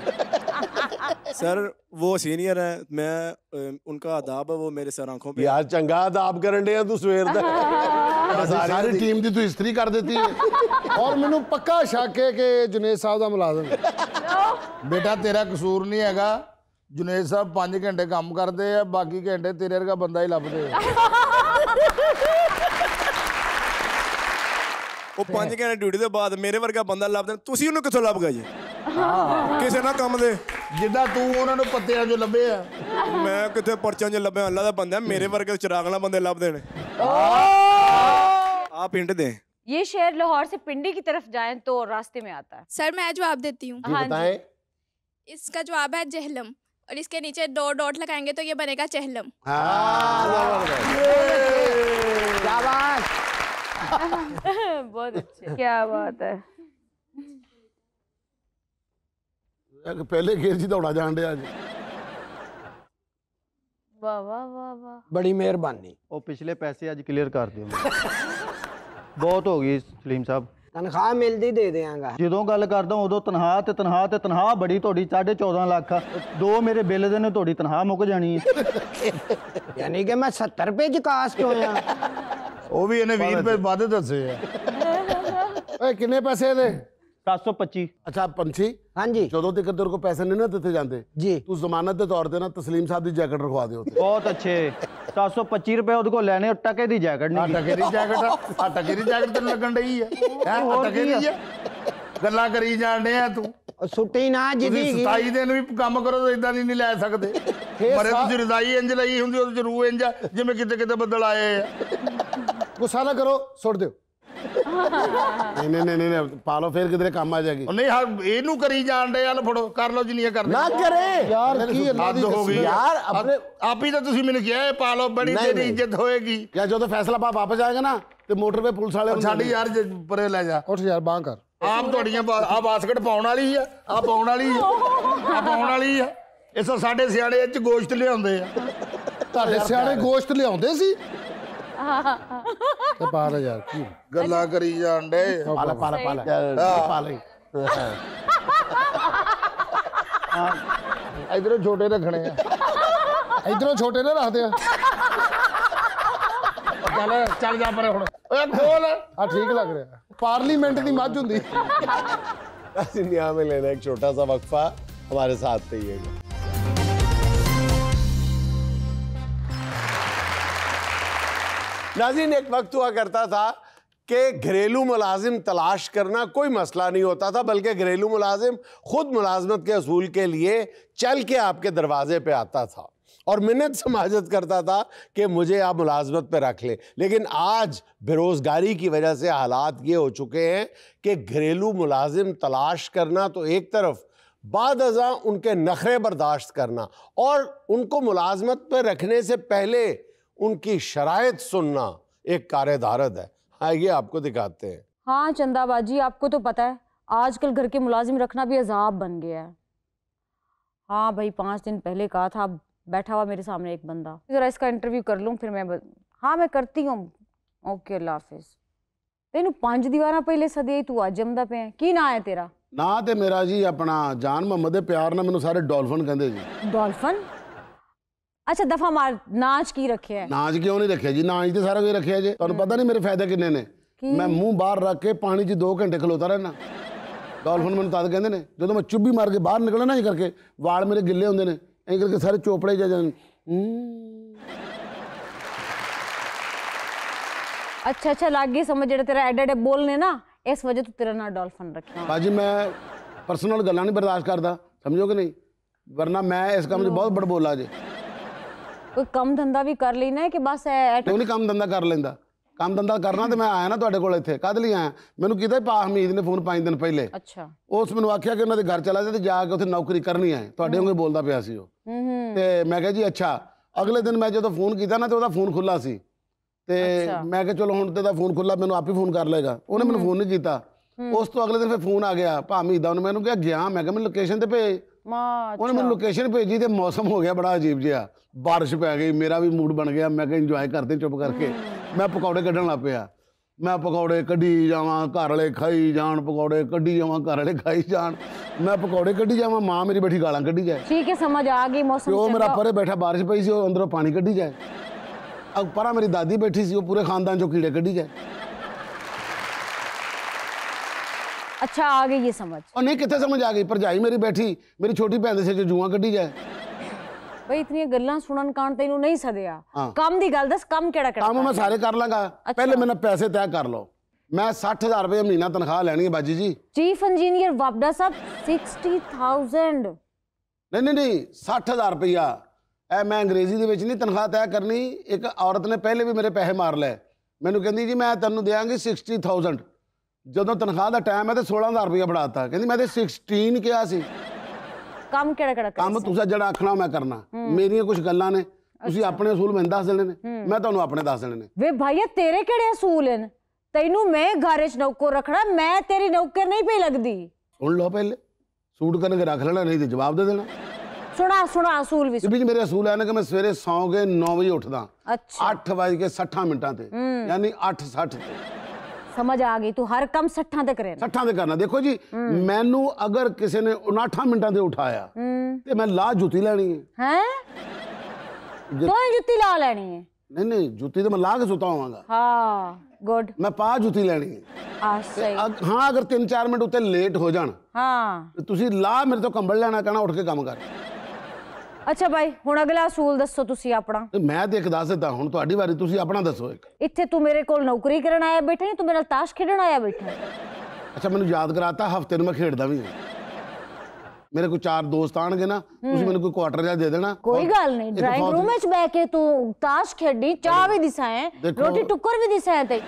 [laughs] सर वो सीनियर है मैं उनका अदाब है वो मेरे सर आंखों पे यार चंगा अदाब करन डे तू सवेर दा [laughs] हाँ, सारी टीम दी तू इस्तरी कर देती है [laughs] और मेनू पक्का शक है कि जुनेद साहब दा मुलाजम बेटा तेरा कसूर नहीं हैगा जुनेद साहब 5 घंटे काम करते हैं बाकी घंटे तेरे का बंदा ही लभदे ਉਹ 5 ਘੰਟੇ ਡਿਊਟੀ ਦੇ ਬਾਅਦ ਮੇਰੇ ਵਰਗਾ ਬੰਦਾ ਲੱਭਦੇ ਤੁਸੀਂ ਉਹਨੂੰ ਕਿੱਥੋਂ ਲੱਭ ਗਏ ਜੀ ਕਿਸੇ ਨਾ ਕੰਮ ਦੇ ਜਿੱਦਾਂ ਤੂੰ ਉਹਨਾਂ ਨੂੰ ਪੱਤਿਆਂ 'ਚੋਂ ਲੱਭੇ ਆ ਮੈਂ ਕਿੱਥੇ ਪਰਚਾਂ 'ਚ ਲੱਭਿਆ ਅੱਲਾ ਦਾ ਬੰਦਾ ਮੇਰੇ ਵਰਗੇ ਚਿਰਾਗਲਾ ਬੰਦੇ ਲੱਭਦੇ ਨੇ ਆ ਪਿੰਡ ਦੇ ये शहर लाहौर से पिंडी की तरफ जाए तो रास्ते में आता है सर मैं जवाब देती हूँ हाँ इसका जवाब है जहलम और इसके नीचे दो डॉट लगाएंगे तो ये बनेगा चहलम हाँ। बहुत अच्छे क्या बात है पहले गिर जी दौड़ा तो जान दिया बड़ी मेहरबानी ओ पिछले पैसे आज क्लियर कर दियो बहुत हो गई सलीम साहब तनखा मिलती दे देंगे जो गल करता उदो तनखा तो तनखा तो तनखाह बड़ी थोड़ी साढ़े चौदह लाख दो मेरे बिल देने तनखा मुक जानी है यानी कि मैं सत्तर रुपये चुका ਉਹ ਵੀ ਇਹਨੇ 20 ਰੁਪਏ ਵਾਧੇ ਦੱਸੇ ਆ ਓਏ ਕਿੰਨੇ ਪੈਸੇ ਦੇ 725 ਅੱਛਾ ਪੰਛੀ ਹਾਂਜੀ ਜਦੋਂ ਤੱਕ ਤੇਰੇ ਕੋ ਪੈਸੇ ਨਹੀਂ ਨਾ ਦਿੱਤੇ ਜਾਂਦੇ ਜੀ ਤੂੰ ਜ਼ਮਾਨਤ ਦੇ ਤੌਰ ਤੇ ਨਾ ਤਸਲੀਮ ਸਾਹਿਬ ਦੀ ਜੈਕਟ ਰਖਵਾ ਦਿਓ ਬਹੁਤ ਅੱਛੇ 725 ਰੁਪਏ ਉਹਦੇ ਕੋ ਲੈਣੇ ਔਰ ਟਕੇ ਦੀ ਜੈਕਟ ਨਹੀਂ ਆ ਟਕੇ ਦੀ ਜੈਕਟ ਆ ਟਕੇ ਦੀ ਜੈਕਟ ਤੈਨੂੰ ਲੱਗਣ ਡਈ ਹੈ ਹੈ ਟਕੇ ਦੀ ਹੈ ਗੱਲਾਂ ਕਰੀ ਜਾਂਦੇ ਆ ਤੂੰ ਸੁੱਟੀ ਨਾ ਜਿਹਦੀ 27 ਦਿਨ ਵੀ ਕੰਮ ਕਰੋ ਤਾਂ ਇਦਾਂ ਨਹੀਂ ਲੈ ਸਕਦੇ ਮਰੇ ਤੁਸੀਂ ਰਜ਼ਾਈ ਇੰਜ ਲਈ ਹੁੰਦੀ ਉਹਦੇ ਚ ਇੰਜ ਜਿਵੇਂ ਕਿਤੇ ਕਿਤੇ ਬਦਲ ਆਏ ਆ ਗੁੱਸਾ ਨਾ ਕਰੋ ਸੁੱਟ ਦਿਓ ਨਹੀਂ ਨਹੀਂ ਨਹੀਂ ਨਹੀਂ ਪਾ ਲਓ ਫੇਰ ਕਿਧਰੇ ਕੰਮ ਆ ਜਾਗੀ ਨਹੀਂ ਹਾਂ ਇਹਨੂੰ ਕਰੀ ਜਾਂਦੇ ਆ ਫੜੋ ਕਰ ਲਓ ਜਿੰਨੀਆਂ ਕਰਦੇ ਨਾ ਕਰੇ ਯਾਰ ਕੀ ਹੱਦ ਹੋ ਗਈ ਯਾਰ ਆਪਣੇ ਆਪ ਹੀ ਤਾਂ ਤੁਸੀਂ ਮੈਨੂੰ ਕਿਹਾ ਇਹ ਪਾ ਲਓ ਬੜੀ ਤੇਰੀ ਇੱਜ਼ਤ ਹੋਏਗੀ ਜਾਂ ਜਦੋਂ ਫੈਸਲਾ ਪਾ ਵਾਪਸ ਆਏਗਾ ਨਾ ਤੇ ਮੋਟਰਵੇ ਪੁਲਿਸ ਵਾਲੇ ਸਾਡੀ ਯਾਰ ਪਰੇ ਲੈ ਜਾ ਉੱਠ ਯਾਰ ਬਾਹ ਕਰ ਆਪ ਤੁਹਾਡੀਆਂ ਆ ਬਾਸਕਟ ਪਾਉਣ ਵਾਲੀ ਆ ਆ ਪਾਉਣ ਵਾਲੀ ਆ ਪਾਉਣ ਵਾਲੀ ਆ ਇਸ ਸਾਡੇ ਸਿਆਣੇ ਵਿੱਚ ਗੋਸ਼ਤ ਲਿਆਉਂਦੇ ਆ ਤੁਹਾਡੇ ਸਿਆਣੇ ਗੋਸ਼ਤ ਲਿਆਉਂਦੇ ਸੀ ਤੇ 12000 ਯਾਰ ਕੀ ਗੱਲਾਂ ਕਰੀ ਜਾਣ ਡੇ ਪਾਲਾ ਪਾਲਾ ਪਾਲਾ ਪਾਲਾ ਇਧਰੋਂ ਛੋਟੇ ਰੱਖਣੇ ਆ ਇਧਰੋਂ ਛੋਟੇ ਨਾ ਰੱਖਦੇ ਆ ਚੱਲ ਚੱਲ ਜਾ ਪਰੇ ਹੁਣ ਓਏ ਖੋਲ ਆ ਠੀਕ ਲੱਗ ਰਿਹਾ पार्लीमेंट की मज होंगी इंडिया में लेना एक छोटा सा वक्फा हमारे साथ है नाजीन एक वक्त हुआ करता था कि घरेलू मुलाजिम तलाश करना कोई मसला नहीं होता था बल्कि घरेलू मुलाजिम खुद मुलाजमत के असूल के लिए चल के आपके दरवाजे पे आता था और मिन्नत समाजत करता था कि मुझे आप मुलाजमत पर रख लें लेकिन आज बेरोज़गारी की वजह से हालात ये हो चुके हैं कि घरेलू मुलाजिम तलाश करना तो एक तरफ बाद अजां उनके नखरे बर्दाश्त करना और उनको मुलाजमत पर रखने से पहले उनकी शराय सुनना एक कार्यदारद है आइए आपको दिखाते हैं हाँ चंदाबाजी आपको तो पता है आजकल घर के मुलाजिम रखना भी अजाब बन गया है हाँ भाई पाँच दिन पहले कहा था अब बैठा हुआ मेरे सामने एक बंदा ज़रा इसका इंटरव्यू कर लूँ फिर मैं ब... हाँ मैं करती हूँ ओके अल्लाह हाफिज ਤੈਨੂੰ ਪੰਜ ਦੀਵਾਰਾਂ ਪਹਿਲੇ ਸਦੇ ਤੂੰ ਅੱਜ ਜੰਮਦਾ ਪਿਆ ਕੀ ਨਾਂ ਹੈ ਤੇਰਾ ਨਾਂ ਤੇ ਮੇਰਾ ਜੀ ਆਪਣਾ ਜਾਨ ਮੁਹੰਮਦ ਦੇ ਪਿਆਰ ਨਾਲ ਮੈਨੂੰ ਸਾਰੇ ਡਾਲਫਨ ਕਹਿੰਦੇ ਜੀ ਡਾਲਫਨ ਅੱਛਾ ਦਫਾ ਮਾਰ ਨਾਚ ਕੀ ਰੱਖਿਆ ਹੈ ਨਾਚ ਕਿਉਂ ਨਹੀਂ ਰੱਖਿਆ ਜੀ ਨਾਚ ਤੇ ਸਾਰਾ ਕੁਝ ਰੱਖਿਆ ਜੇ ਤੁਹਾਨੂੰ ਪਤਾ ਨਹੀਂ ਮੇਰੇ ਫਾਇਦੇ ਕਿੰਨੇ ਨੇ ਮੈਂ ਮੂੰਹ ਬਾਹਰ ਰੱਖ ਕੇ ਪਾਣੀ 'ਚ 2 ਘੰਟੇ ਖਲੋਤਾ ਰਹਿਣਾ ਡਾਲਫਨ ਮੈਨੂੰ ਤਦ ਕਹਿੰਦੇ ਨੇ ਜਦੋਂ ਮੈਂ ਚੁੱਭੀ ਮਾਰ ਕੇ ਬਾਹਰ ਨਿਕਲਣਾ ਨਾ ਜੀ ਕਰਕੇ ਵਾਲ ਮੇਰੇ ਗਿੱਲੇ ਹੁੰਦੇ ਨੇ ਐਂ ਕਰਕੇ ਸਾਰੇ ਚੋਪੜੇ ਜਾ ਜਾਣ ਅੱਛਾ ਅੱਛਾ ਲੱਗ ਗਈ ਸਮਝ ਜਿਹੜਾ ਤੇਰਾ ਐਡ ਐਡ ਬੋਲਨੇ ਨਾ ਇਸ ਵਜ੍ਹਾ ਤੋਂ ਤੇਰਾ ਨਾਲ ਡਾਲਫਨ ਰੱਖਿਆ ਬਾਜੀ ਮੈਂ ਪਰਸਨਲ ਗੱਲਾਂ ਨਹੀਂ ਬਰਦਾਸ਼ਤ ਕਰਦਾ ਸਮਝੋ ਕਿ ਨਹੀਂ ਵਰਨਾ ਮੈਂ ਇਸ ਕੰਮ 'ਚ ਬਹੁਤ ਬੜਬੋਲਾ ਜੇ ਕੋਈ ਕੰਮ ਧੰਦਾ ਵੀ ਕਰ ਲੈਣਾ ਕਿ ਬਸ ਐ ਕੋਈ ਨਹੀਂ ਕੰਮ ਧੰਦਾ ਕਰ ਲੈਂਦਾ ਕੰਮ ਦੰਦਾ ਕਰਨਾ ਤੇ ਮੈਂ ਆਇਆ ਨਾ ਤੁਹਾਡੇ ਕੋਲ ਇੱਥੇ ਕਦ ਲਈ ਆਇਆ ਮੈਨੂੰ ਕਿਤੇ ਪਾ ਹਮੀਦ ਨੇ ਫੋਨ 5 ਦਿਨ ਪਹਿਲੇ ਅੱਛਾ ਉਸ ਮੈਨੂੰ ਆਖਿਆ ਕਿ ਉਹਨਾਂ ਦੇ ਘਰ ਚਲਾ ਜਾ ਤੇ ਜਾ ਕੇ ਉੱਥੇ ਨੌਕਰੀ ਕਰਨੀ ਹੈ ਤੁਹਾਡੇ ਵਾਂਗੇ ਬੋਲਦਾ ਪਿਆ ਸੀ ਉਹ ਤੇ ਮੈਂ ਕਿਹਾ ਜੀ ਅੱਛਾ ਅਗਲੇ ਦਿਨ ਮੈਂ ਜਦੋਂ ਫੋਨ ਕੀਤਾ ਨਾ ਤੇ ਉਹਦਾ ਫੋਨ ਖੁੱਲਾ ਸੀ ਤੇ ਮੈਂ ਕਿਹਾ ਚਲੋ ਹੁਣ ਤੇ ਦਾ ਫੋਨ ਖੁੱਲਾ ਮੈਨੂੰ ਆਪ ਹੀ ਫੋਨ ਕਰ ਲੇਗਾ ਉਹਨੇ ਮੈਨੂੰ ਫੋਨ ਨਹੀਂ ਕੀਤਾ ਉਸ ਤੋਂ ਅਗਲੇ ਦਿਨ ਫਿਰ ਫੋਨ ਆ ਗਿਆ ਹਮੀਦ ਦਾ ਉਹਨੇ ਮੈਨੂੰ ਕਿਹਾ ਗਿਆ ਮੈਂ ਕਿਹਾ ਮੈਨੂੰ ਲੋਕੇਸ਼ਨ ਤੇ ਭੇਜ ਮਾ ਉਹਨੇ ਮੈਨੂੰ ਲੋਕੇਸ਼ਨ ਭੇਜੀ ਤੇ ਮੌਸਮ ਹੋ ਗਿਆ ਬੜਾ ਅਜੀਬ ਜਿਹਾ بارش ਪੈ ਗਈ ਮੇਰਾ ਵੀ ਮੂਡ ਬਣ ਗਿਆ ਮੈਂ ਕਿਹਾ ਇੰਜੋਏ ਕਰਦੇ ਚੁੱਪ ਕਰਕੇ मैं पकौड़े क्ढन लग पाया मैं पकौड़े क्ढी जाव घर खाई जान पकौड़े क्ढी जाव घर खाई जान मैं पकौड़े क्ढी जाव माँ मेरी बैठी गाला क्ढी जाए ठीक है समझ आ गई मेरा परे बैठा बारिश पई से अंदरों पानी क्ढी जाए पर मेरी दादी बैठी सी पूरे खानदान चो कीड़े क्ढी जाए अच्छा आ गई ये समझ और नहीं कितने समझ आ गई पर जाई मेरी बैठी मेरी छोटी भैन से जुआ क्ढी जाए ਬਈ ਇਤਨੀਆਂ ਗੱਲਾਂ ਸੁਣਨ ਕਾਣ ਤੈਨੂੰ ਨਹੀਂ ਸਦਿਆ ਕੰਮ ਦੀ ਗੱਲ ਦੱਸ ਕੰਮ ਕਿਹੜਾ ਕਰਨਾ ਕੰਮ ਮੈਂ ਸਾਰੇ ਕਰ ਲਾਂਗਾ ਪਹਿਲੇ ਮੈਨੂੰ ਪੈਸੇ ਤੈਅ ਕਰ ਲਓ ਮੈਂ 60000 ਰੁਪਏ ਮਹੀਨਾ ਤਨਖਾਹ ਲੈਣੀ ਹੈ ਬਾਜੀ ਜੀ ਚੀਫ ਇੰਜੀਨੀਅਰ ਵਾਪਡਾ ਸਾਹਿਬ 60000 ਨਹੀਂ ਨਹੀਂ ਨਹੀਂ 60000 ਰੁਪਇਆ ਐ ਮੈਂ ਅੰਗਰੇਜ਼ੀ ਦੇ ਵਿੱਚ ਨਹੀਂ ਤਨਖਾਹ ਤੈਅ ਕਰਨੀ ਇੱਕ ਔਰਤ ਨੇ ਪਹਿਲੇ ਵੀ ਮੇਰੇ ਪੈਸੇ ਮਾਰ ਲਏ ਮੈਨੂੰ ਕਹਿੰਦੀ ਜੀ ਮੈਂ ਤੈਨੂੰ ਦੇਵਾਂਗੀ 60000 ਜਦੋਂ ਤਨਖਾਹ ਦਾ ਟਾਈਮ ਹੈ ਤੇ 16000 ਰੁਪਇਆ ਫੜਾਤਾ ਕਹਿੰਦੀ ਮੈਂ ਤੇ 16 ਕਿਹਾ ਸੀ ਕੰਮ ਕਿਹੜਾ ਕਿਹੜਾ ਕੰਮ ਤੁਸੀਂ ਜਿਹੜਾ ਆਖਣਾ ਮੈਂ ਕਰਨਾ ਮੇਰੀਆਂ ਕੁਝ ਗੱਲਾਂ ਨੇ ਤੁਸੀਂ ਆਪਣੇ ਅਸੂਲ ਮੈਨੂੰ ਦੱਸ ਦੇਣੇ ਨੇ ਮੈਂ ਤੁਹਾਨੂੰ ਆਪਣੇ ਦੱਸ ਦੇਣੇ ਨੇ ਵੇ ਭਾਈਆ ਤੇਰੇ ਕਿਹੜੇ ਅਸੂਲ ਨੇ ਤੈਨੂੰ ਮੈਂ ਘਰ 'ਚ ਨੌਕਰ ਰੱਖਣਾ ਮੈਂ ਤੇਰੀ ਨੌਕਰ ਨਹੀਂ ਪਈ ਲੱਗਦੀ ਸੁਣ ਲਓ ਪਹਿਲੇ ਸੂਟ ਕਰਕੇ ਰੱਖ ਲੈਣਾ ਨਹੀਂ ਤੇ ਜਵਾਬ ਦੇ ਦੇਣਾ ਸੁਣਾ ਸੁਣਾ ਅਸੂਲ ਵੀ ਵੀ ਮੇਰੇ ਅਸੂਲ ਹੈ ਨਾ ਕਿ ਮੈਂ ਸਵੇਰੇ ਸੌਂ ਕੇ 9 ਵਜੇ ਉੱਠਦਾ ਅੱਛਾ 8 ਵਜੇ ਕੇ 60 ਮਿੰਟਾਂ ਤੇ ਯਾਨੀ 8:60 ਤੇ समझ आ गई तू हर कम सठा तक रहना सठा तक करना देखो जी मेनू अगर किसी ने उनाठा मिनटा उठाया तो मैं ला जुती लैनी है, है? तो जुती ला लैनी है नहीं नहीं जुती तो मैं ला के सुता हुआ हाँ गुड मैं पा जुती लैनी है अग, हाँ अगर तीन चार मिनट उत्ते लेट हो जाए हाँ। तो ला मेरे तो कंबल लेना कहना उठ के काम कर ਅੱਛਾ ਬਾਈ ਹੁਣ ਅਗਲਾ ਅਸੂਲ ਦੱਸੋ ਤੁਸੀਂ ਆਪਣਾ ਮੈਂ ਤੇ ਇੱਕ ਦੱਸ ਦਿੱਤਾ ਹੁਣ ਤੁਹਾਡੀ ਵਾਰੀ ਤੁਸੀਂ ਆਪਣਾ ਦੱਸੋ ਇੱਕ ਇੱਥੇ ਤੂੰ ਮੇਰੇ ਕੋਲ ਨੌਕਰੀ ਕਰਨ ਆਇਆ ਬੈਠਾ ਨਹੀਂ ਤੂੰ ਮੇਰੇ ਨਾਲ ਤਾਸ਼ ਖੇਡਣ ਆਇਆ ਬੈਠਾ ਅੱਛਾ ਮੈਨੂੰ ਯਾਦ ਕਰਾਤਾ ਹਫਤੇ ਨੂੰ ਮੈਂ ਖੇਡਦਾ ਵੀ ਹਾਂ ਮੇਰੇ ਕੋਲ ਚਾਰ ਦੋਸਤ ਆਣਗੇ ਨਾ ਤੁਸੀਂ ਮੈਨੂੰ ਕੋਈ ਕੁਆਟਰ ਜਾਂ ਦੇ ਦੇਣਾ ਕੋਈ ਗੱਲ ਨਹੀਂ ਡਰਾਇੰਗ ਰੂਮ ਵਿੱਚ ਬੈ ਕੇ ਤੂੰ ਤਾਸ਼ ਖੇਡੀ ਚਾਹ ਵੀ ਦਿਸਾਏ ਰੋਟੀ ਟੁੱਕਰ ਵੀ ਦਿਸਾਏ ਤੇ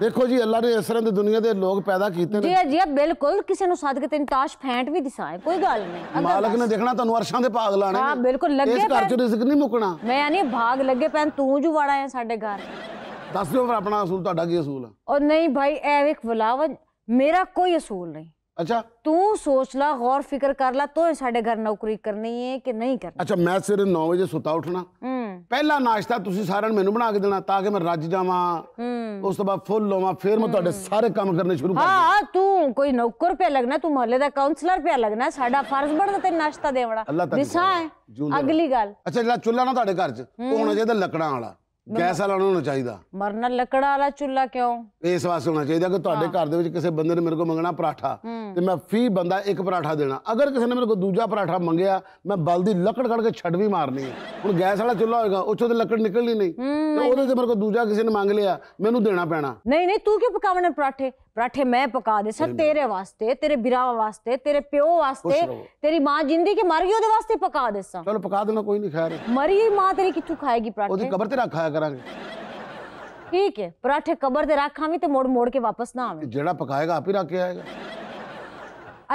ਦੇਖੋ ਜੀ ਅੱਲਾ ਨੇ ਇਸ ਤਰ੍ਹਾਂ ਦੇ ਦੁਨੀਆ ਦੇ ਲੋਕ ਪੈਦਾ ਕੀਤੇ ਨੇ ਜੀ ਜੀ ਬਿਲਕੁਲ ਕਿਸੇ ਨੂੰ ਸਦਕੇ ਤੇ ਨਤਾਸ਼ ਫੈਂਟ ਵੀ ਦਿਸਾਏ ਕੋਈ ਗੱਲ ਨਹੀਂ ਮਾਲਕ ਨੇ ਦੇਖਣਾ ਤੁਹਾਨੂੰ ਅਰਸ਼ਾਂ ਦੇ ਭਾਗ ਲਾਣੇ ਹਾਂ ਬਿਲਕੁਲ ਲੱਗੇ ਇਸ ਘਰ ਚ ਰਿਸਕ ਨਹੀਂ ਮੁਕਣਾ ਮੈਂ ਨਹੀਂ ਭਾਗ ਲੱਗੇ ਪੈਣ ਤੂੰ ਜੂ ਵੜਾ ਹੈ ਸਾਡੇ ਘਰ ਦੱਸ ਦਿਓ ਫਿਰ ਆਪਣਾ ਅਸੂਲ ਤੁਹਾਡਾ ਕੀ ਅਸੂਲ ਆ ਉਹ ਨਹੀਂ ਭਾਈ ਐਵੇਂ ਇੱਕ ਬੁਲਾਵਾ ਮੇਰਾ ਕੋਈ ਅਸੂਲ ਨਹੀਂ ਅੱਛਾ ਤੂੰ ਸੋਚ ਲੈ ਗੌਰ ਫਿਕਰ ਕਰ ਲੈ ਤੋ ਸਾਡੇ ਘਰ ਨੌਕਰੀ ਕਰਨੀ ਹੈ ਕਿ ਨਹੀਂ ਕਰਨੀ ਅੱਛਾ ਮੈਂ ਸਿਰ 9 ਵਜੇ ਸੁਤਾ ਉੱਠਣਾ ਪਹਿਲਾ ਨਾਸ਼ਤਾ ਤੁਸੀਂ ਸਾਰਿਆਂ ਨੂੰ ਮੈਨੂੰ ਬਣਾ ਕੇ ਦੇਣਾ ਤਾਂ ਕਿ ਮੈਂ ਰੱਜ ਜਾਵਾਂ ਹੂੰ ਉਸ ਤੋਂ ਬਾਅਦ ਫੁੱਲ ਲਵਾਂ ਫਿਰ ਮੈਂ ਤੁਹਾਡੇ ਸਾਰੇ ਕੰਮ ਕਰਨੇ ਸ਼ੁਰੂ ਕਰ ਹਾਂ ਤੂੰ ਕੋਈ ਨੌਕਰ ਪਿਆ ਲੱਗਣਾ ਤੂੰ ਮਹੱਲੇ ਦਾ ਕਾਉਂਸਲਰ ਪਿਆ ਲੱਗਣਾ ਸਾਡਾ ਫਰਜ਼ ਬਣਦਾ ਤੇ ਨਾਸ਼ਤਾ ਦੇਵਣਾ ਦਿਸਾਂ ਅਗਲੀ ਗੱਲ ਅੱਛਾ ਜਿਹੜਾ ਚੁੱਲ੍ਹਾ ਨਾ ਤੁਹਾਡੇ ਘਰ 'ਚ ਉਹ ਹੋਣਾ ਚਾਹੀਦਾ ਲੱਕੜਾਂ ਵਾਲਾ ਗੈਸ ਵਾਲਾ ਹੋਣਾ ਚਾਹੀਦਾ ਮਰਨਾ ਲੱਕੜਾ ਵਾਲਾ ਚੁੱਲਾ ਕਿਉਂ ਇਸ ਵਾਸਤੇ ਹੋਣਾ ਚਾਹੀਦਾ ਕਿ ਤੁਹਾਡੇ ਘਰ ਦੇ ਵਿੱਚ ਕਿਸੇ ਬੰਦੇ ਨੇ ਮੇਰੇ ਕੋਲ ਮੰਗਣਾ ਪਰਾਠਾ ਤੇ ਮੈਂ ਫੀ ਬੰਦਾ ਇੱਕ ਪਰਾਠਾ ਦੇਣਾ ਅਗਰ ਕਿਸੇ ਨੇ ਮੇਰੇ ਕੋਲ ਦੂਜਾ ਪਰਾਠਾ ਮੰਗਿਆ ਮੈਂ ਬਲ ਦੀ ਲੱਕੜ ਕੱਢ ਕੇ ਛੱਡ ਵੀ ਮਾਰਨੀ ਹੈ ਹੁਣ ਗੈਸ ਵਾਲਾ ਚੁੱਲਾ ਹੋਏਗਾ ਉੱਥੋਂ ਤੇ ਲੱਕੜ ਨਿਕਲਣੀ ਨਹੀਂ ਤੇ ਉਹਦੇ ਤੇ ਮੇਰੇ ਕੋਲ ਦੂਜਾ ਕਿਸੇ ਨੇ ਮੰਗ ਲਿਆ ਮੈਨੂੰ ਦੇਣਾ ਪੈਣਾ ਨਹੀਂ ਨਹੀਂ ਤੂੰ ਕਿਉਂ ਪਕਾਵਣੇ ਪਰਾਠੇ पराठे मैं पका दे सर तेरे वास्ते तेरे बिरावा वास्ते तेरे प्यो वास्ते तेरी मां जिंदी के मर गई ओदे वास्ते पका दे सर चलो पका देना कोई नहीं खैर मरी मां तेरी किथु खाएगी पराठे ओदी कब्र ते ना खाया करांगे ठीक है पराठे कब्र ते रखा भी ते मोड़ मोड़ के वापस ना आवे जेड़ा पकाएगा आप ही रख के आएगा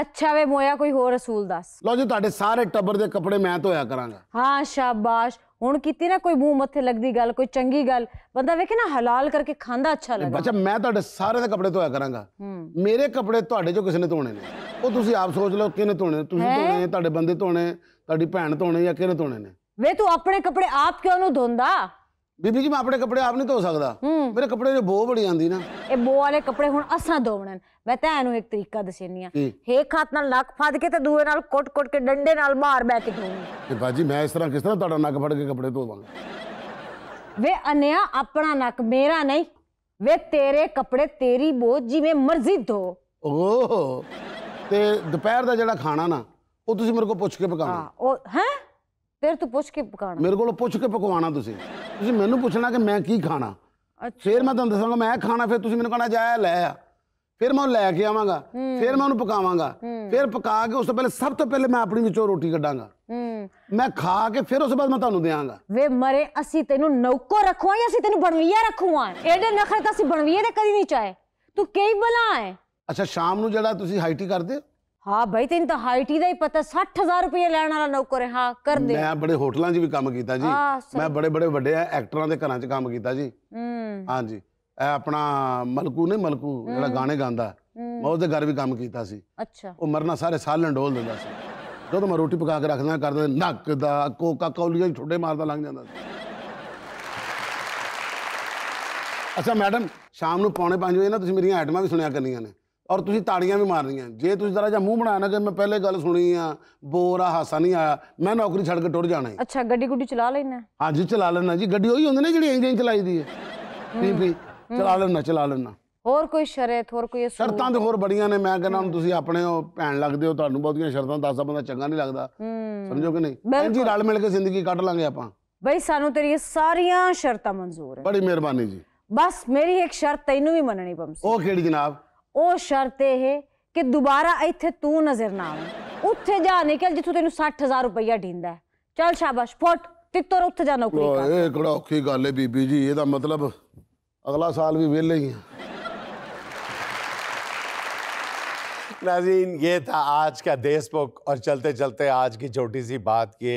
ਅੱਛਾ ਵੇ ਮੋਇਆ ਕੋਈ ਹੋਰ ਰਸੂਲ ਦੱਸ ਲਓ ਜੀ ਤੁਹਾਡੇ ਸਾਰੇ ਟੱਬਰ ਦੇ ਕੱਪੜੇ ਮੈਂ ਧੋਇਆ ਕਰਾਂਗਾ ਹਾਂ ਸ਼ਾਬਾਸ਼ ਹੁਣ ਕੀਤੀ ਨਾ ਕੋਈ ਮੂੰਹ ਮੱਥੇ ਲੱਗਦੀ ਗੱਲ ਕੋਈ ਚੰਗੀ ਗੱਲ ਬੰਦਾ ਵੇਖੇ ਨਾ ਹਲਾਲ ਕਰਕੇ ਖਾਂਦਾ ਅੱਛਾ ਲੱਗਦਾ ਬੱਚਾ ਮੈਂ ਤੁਹਾਡੇ ਸਾਰੇ ਦੇ ਕੱਪੜੇ ਧੋਇਆ ਕਰਾਂਗਾ ਮੇਰੇ ਕੱਪੜੇ ਤੁਹਾਡੇ ਚੋਂ ਕਿਸੇ ਨੇ ਧੋਣੇ ਨੇ ਉਹ ਤੁਸੀਂ ਆਪ ਸੋਚ ਲਓ ਕਿਹਨੇ ਧੋਣੇ ਤੁਸੀਂ ਧੋਣੇ ਤੁਹਾਡੇ ਬੰਦੇ ਧੋਣੇ ਤੁਹਾਡੀ ਭੈਣ ਧੋਣੇ ਜਾਂ ਕਿਹਨੇ ਧੋਣੇ ਨੇ ਵੇ ਤੂੰ ਆਪਣੇ ਕੱਪੜੇ ਆਪ ਕਿਉਂ ਨੂੰ ਧੋਂਦਾ ਬੀਬੀ ਜੀ ਮੈਂ ਆਪਣੇ ਕੱਪੜੇ ਆਪ ਨਹੀਂ ਧੋ ਸਕਦਾ ਮੇਰੇ ਕੱਪੜੇ ਦੇ ਬੋ ਬੜੀ ਆਂਦੀ ਨਾ ਇਹ ਬੋ ਵਾਲੇ ਕੱਪੜੇ ਹੁਣ ਅਸਾਂ ਧੋਵਣਨ ਮੈਂ ਤਾਂ ਇਹਨੂੰ ਇੱਕ ਤਰੀਕਾ ਦਸੇਨੀ ਆ ਹੇਕ ਹੱਥ ਨਾਲ ਨੱਕ ਫੜ ਕੇ ਤੇ ਦੂਏ ਨਾਲ ਕੁੱਟ-ਕੁੱਟ ਕੇ ਡੰਡੇ ਨਾਲ ਮਾਰ ਬੈ ਕੇ ਧੋਵਾਂ ਤੇ ਬਾਜੀ ਮੈਂ ਇਸ ਤਰ੍ਹਾਂ ਕਿਸ ਤਰ੍ਹਾਂ ਤੁਹਾਡਾ ਨੱਕ ਫੜ ਕੇ ਕੱਪੜੇ ਧੋਵਾਂਗਾ ਵੇ ਅਨਿਆ ਆਪਣਾ ਨੱਕ ਮੇਰਾ ਨਹੀਂ ਵੇ ਤੇਰੇ ਕੱਪੜੇ ਤੇਰੀ ਬੋ ਜਿਵੇਂ ਮਰਜ਼ੀ ਧੋ ਓਹ ਤੇ ਦੁਪਹਿਰ ਦਾ ਜਿਹੜਾ ਖਾਣਾ ਨਾ ਉਹ ਤੁਸੀਂ ਮੇਰੇ ਕੋਲ ਪੁੱਛ ਕੇ ਪਕਾਉਣਾ ਹਾਂ ਉਹ ਹੈ ਫਿਰ ਤੂੰ ਪੁੱਛ ਕੇ ਪਕਾਣਾ ਮੇਰੇ ਕੋਲ ਪੁੱਛ ਕੇ ਪਕਵਾਣਾ ਤੁਸੀਂ ਤੁਸੀਂ ਮੈਨੂੰ ਪੁੱਛਣਾ ਕਿ ਮੈਂ ਕੀ ਖਾਣਾ ਫਿਰ ਮੈਂ ਤੁਹਾਨੂੰ ਦੱਸਾਂਗਾ ਮੈਂ ਖਾਣਾ ਫਿਰ ਤੁਸੀਂ ਮੈਨੂੰ ਕਹਣਾ ਜਾ ਲੈ ਆ ਫਿਰ ਮੈਂ ਉਹ ਲੈ ਕੇ ਆਵਾਂਗਾ ਫਿਰ ਮੈਂ ਉਹਨੂੰ ਪਕਾਵਾਂਗਾ ਫਿਰ ਪਕਾ ਕੇ ਉਸ ਤੋਂ ਪਹਿਲੇ ਸਭ ਤੋਂ ਪਹਿਲੇ ਮੈਂ ਆਪਣੀ ਵਿੱਚੋਂ ਰੋਟੀ ਕੱਢਾਂਗਾ ਮੈਂ ਖਾ ਕੇ ਫਿਰ ਉਸ ਤੋਂ ਬਾਅਦ ਮੈਂ ਤੁਹਾਨੂੰ ਦੇਵਾਂਗਾ ਵੇ ਮਰੇ ਅਸੀਂ ਤੈਨੂੰ ਨੌਕੋ ਰੱਖੂਆਂ ਜਾਂ ਅਸੀਂ ਤੈਨੂੰ ਬਣਵਈਆ ਰੱਖੂਆਂ ਐਡੇ ਨਖਰੇ ਤਾਂ ਅਸੀਂ ਬਣਵਈਏ ਦੇ ਕਦੀ ਨਹੀਂ ਚਾਹੇ ਤੂੰ ਕਈ ਬਲਾ ਹੈ ਅੱਛਾ ਸ਼ਾਮ ਨੂੰ ਜਿਹੜਾ ਤੁਸੀਂ ਹਾਈਟੀ ਕਰਦੇ ਹੋ ਹਾਂ ਭਾਈ ਤੈਨੂੰ ਤਾਂ ਹਾਈਟੀ ਦਾ ਹੀ ਪਤਾ 60000 ਰੁਪਏ ਲੈਣ ਵਾਲਾ ਨੌਕਰ ਹੈ ਹਾਂ ਕਰ ਦੇ ਮੈਂ ਬੜੇ ਹੋਟਲਾਂ 'ਚ ਵੀ ਕੰਮ ਕੀਤਾ ਜੀ ਮੈਂ ਬੜੇ ਬੜੇ ਵੱਡੇ ਐਕਟਰਾਂ ਦੇ ਘਰਾਂ 'ਚ ਕੰਮ ਕੀਤਾ ਜੀ ਹੂੰ ਹਾਂਜੀ ਇਹ ਆਪਣਾ ਮਲਕੂ ਨੇ ਮਲਕੂ ਜਿਹੜਾ ਗਾਣੇ ਗਾਉਂਦਾ ਮੈਂ ਉਹਦੇ ਘਰ ਵੀ ਕੰਮ ਕੀਤਾ ਸੀ ਅੱਛਾ ਉਹ ਮਰਨਾ ਸਾਰੇ ਸਾਲ ਲੰਡੋਲ ਦਿੰਦਾ ਸੀ ਜਦੋਂ ਮੈਂ ਰੋਟੀ ਪਕਾ ਕੇ ਰੱਖਦਾ ਕਰਦਾ ਨੱਕ ਦਾ ਕੋਕਾ ਕੌਲੀਆਂ ਹੀ ਠੁੱਡੇ ਮਾਰਦਾ ਲੰਘ ਜਾਂਦਾ ਸੀ ਅੱਛਾ ਮੈਡਮ ਸ਼ਾਮ ਨੂੰ ਪੌਣੇ 5 ਵਜੇ ਨਾ ਤੁਸੀਂ ਮੇਰੀਆਂ ਆਈਟਮਾਂ ਵੀ ਸੁਣਿਆ ਕਰਨੀਆਂ ਨੇ ਔਰ ਤੁਸੀਂ ਤਾੜੀਆਂ ਵੀ ਮਾਰਨੀਆਂ ਜੇ ਤੁਸੀਂ ਜਰਾ ਜਿਹਾ ਮੂੰਹ ਬਣਾਣਾ ਕਿ ਮੈਂ ਪਹਿਲੇ ਗੱਲ ਸੁਣੀ ਆ ਬੋਰ ਆ ਹਾਸਾ ਨਹੀਂ ਆਇਆ ਮੈਂ ਨੌਕਰੀ ਛੱਡ ਕੇ ਟੁੱਟ ਜਾਣਾ ਹੈ ਅੱਛਾ ਗੱਡੀ ਗੁੱਡੀ ਚਲਾ ਲੈਣਾ ਹਾਂਜੀ ਚਲਾ ਲੈਣਾ ਜੀ ਗੱਡੀ ਉਹੀ ਹੁੰਦੀ ਨਾ ਜਿਹੜੀ ਇੰਜਨ ਚਲਾਈ ਦੀ ਹੈ ਪੀ ਪੀ ਚਲਾ ਲੈਣਾ ਚਲਾ ਲੈਣਾ ਹੋਰ ਕੋਈ ਸ਼ਰਤ ਹੋਰ ਕੋਈ ਅਸੂਲ ਸ਼ਰਤਾਂ ਤੇ ਹੋਰ ਬੜੀਆਂ ਨੇ ਮੈਂ ਕਹਿੰਦਾ ਤੁਸੀਂ ਆਪਣੇ ਉਹ ਭੈਣ ਲੱਗਦੇ ਹੋ ਤੁਹਾਨੂੰ ਬਹੁਤੀਆਂ ਸ਼ਰਤਾਂ ਦੱਸਦਾ ਬੰਦਾ ਚੰਗਾ ਨਹੀਂ ਲੱਗਦਾ ਸਮਝੋ ਕਿ ਨਹੀਂ ਜੀ ਰਲ ਮਿਲ ਕੇ ਜ਼ਿੰਦਗੀ ਕੱਢ ਲਾਂਗੇ ਆਪਾਂ ਬਈ ਸਾਨੂੰ ਤੇਰੀ ਸਾਰੀਆਂ ਸ਼ਰਤਾਂ ਮਨਜ਼ੂਰ ਹੈ ਬੜੀ ਮਿਹਰਬਾਨੀ ਜੀ ਬਸ ਮੇਰੀ ਇੱਕ ਸ਼ਰਤ ਤੈਨੂੰ ਵੀ ਮੰਨਣੀ ਪਮਸੀ ਉਹ ਕਿਹੜੀ ਜਨਾਬ वह शर्त यह कि दोबारा इतने तू नजर ना आ उत्थे जा निकल जिथू तेन सठ हजार रुपया डींद चल शाबाश फुट तितर उत्थे जा नौकरी गल है बीबी जी यदा मतलब अगला साल भी वेले ही नाजीन ये था आज का देश देशभुक और चलते चलते आज की छोटी सी बात ये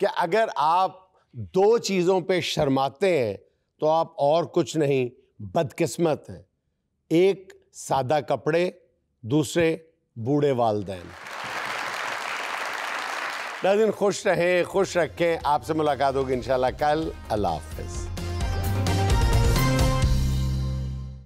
कि अगर आप दो चीज़ों पे शर्माते हैं तो आप और कुछ नहीं बदकिस्मत हैं एक सादा कपड़े दूसरे बूढ़े वालदेन नाजिन खुश रहें खुश रखें आपसे मुलाकात होगी इंशाल्लाह कल अल्लाह हाफिज़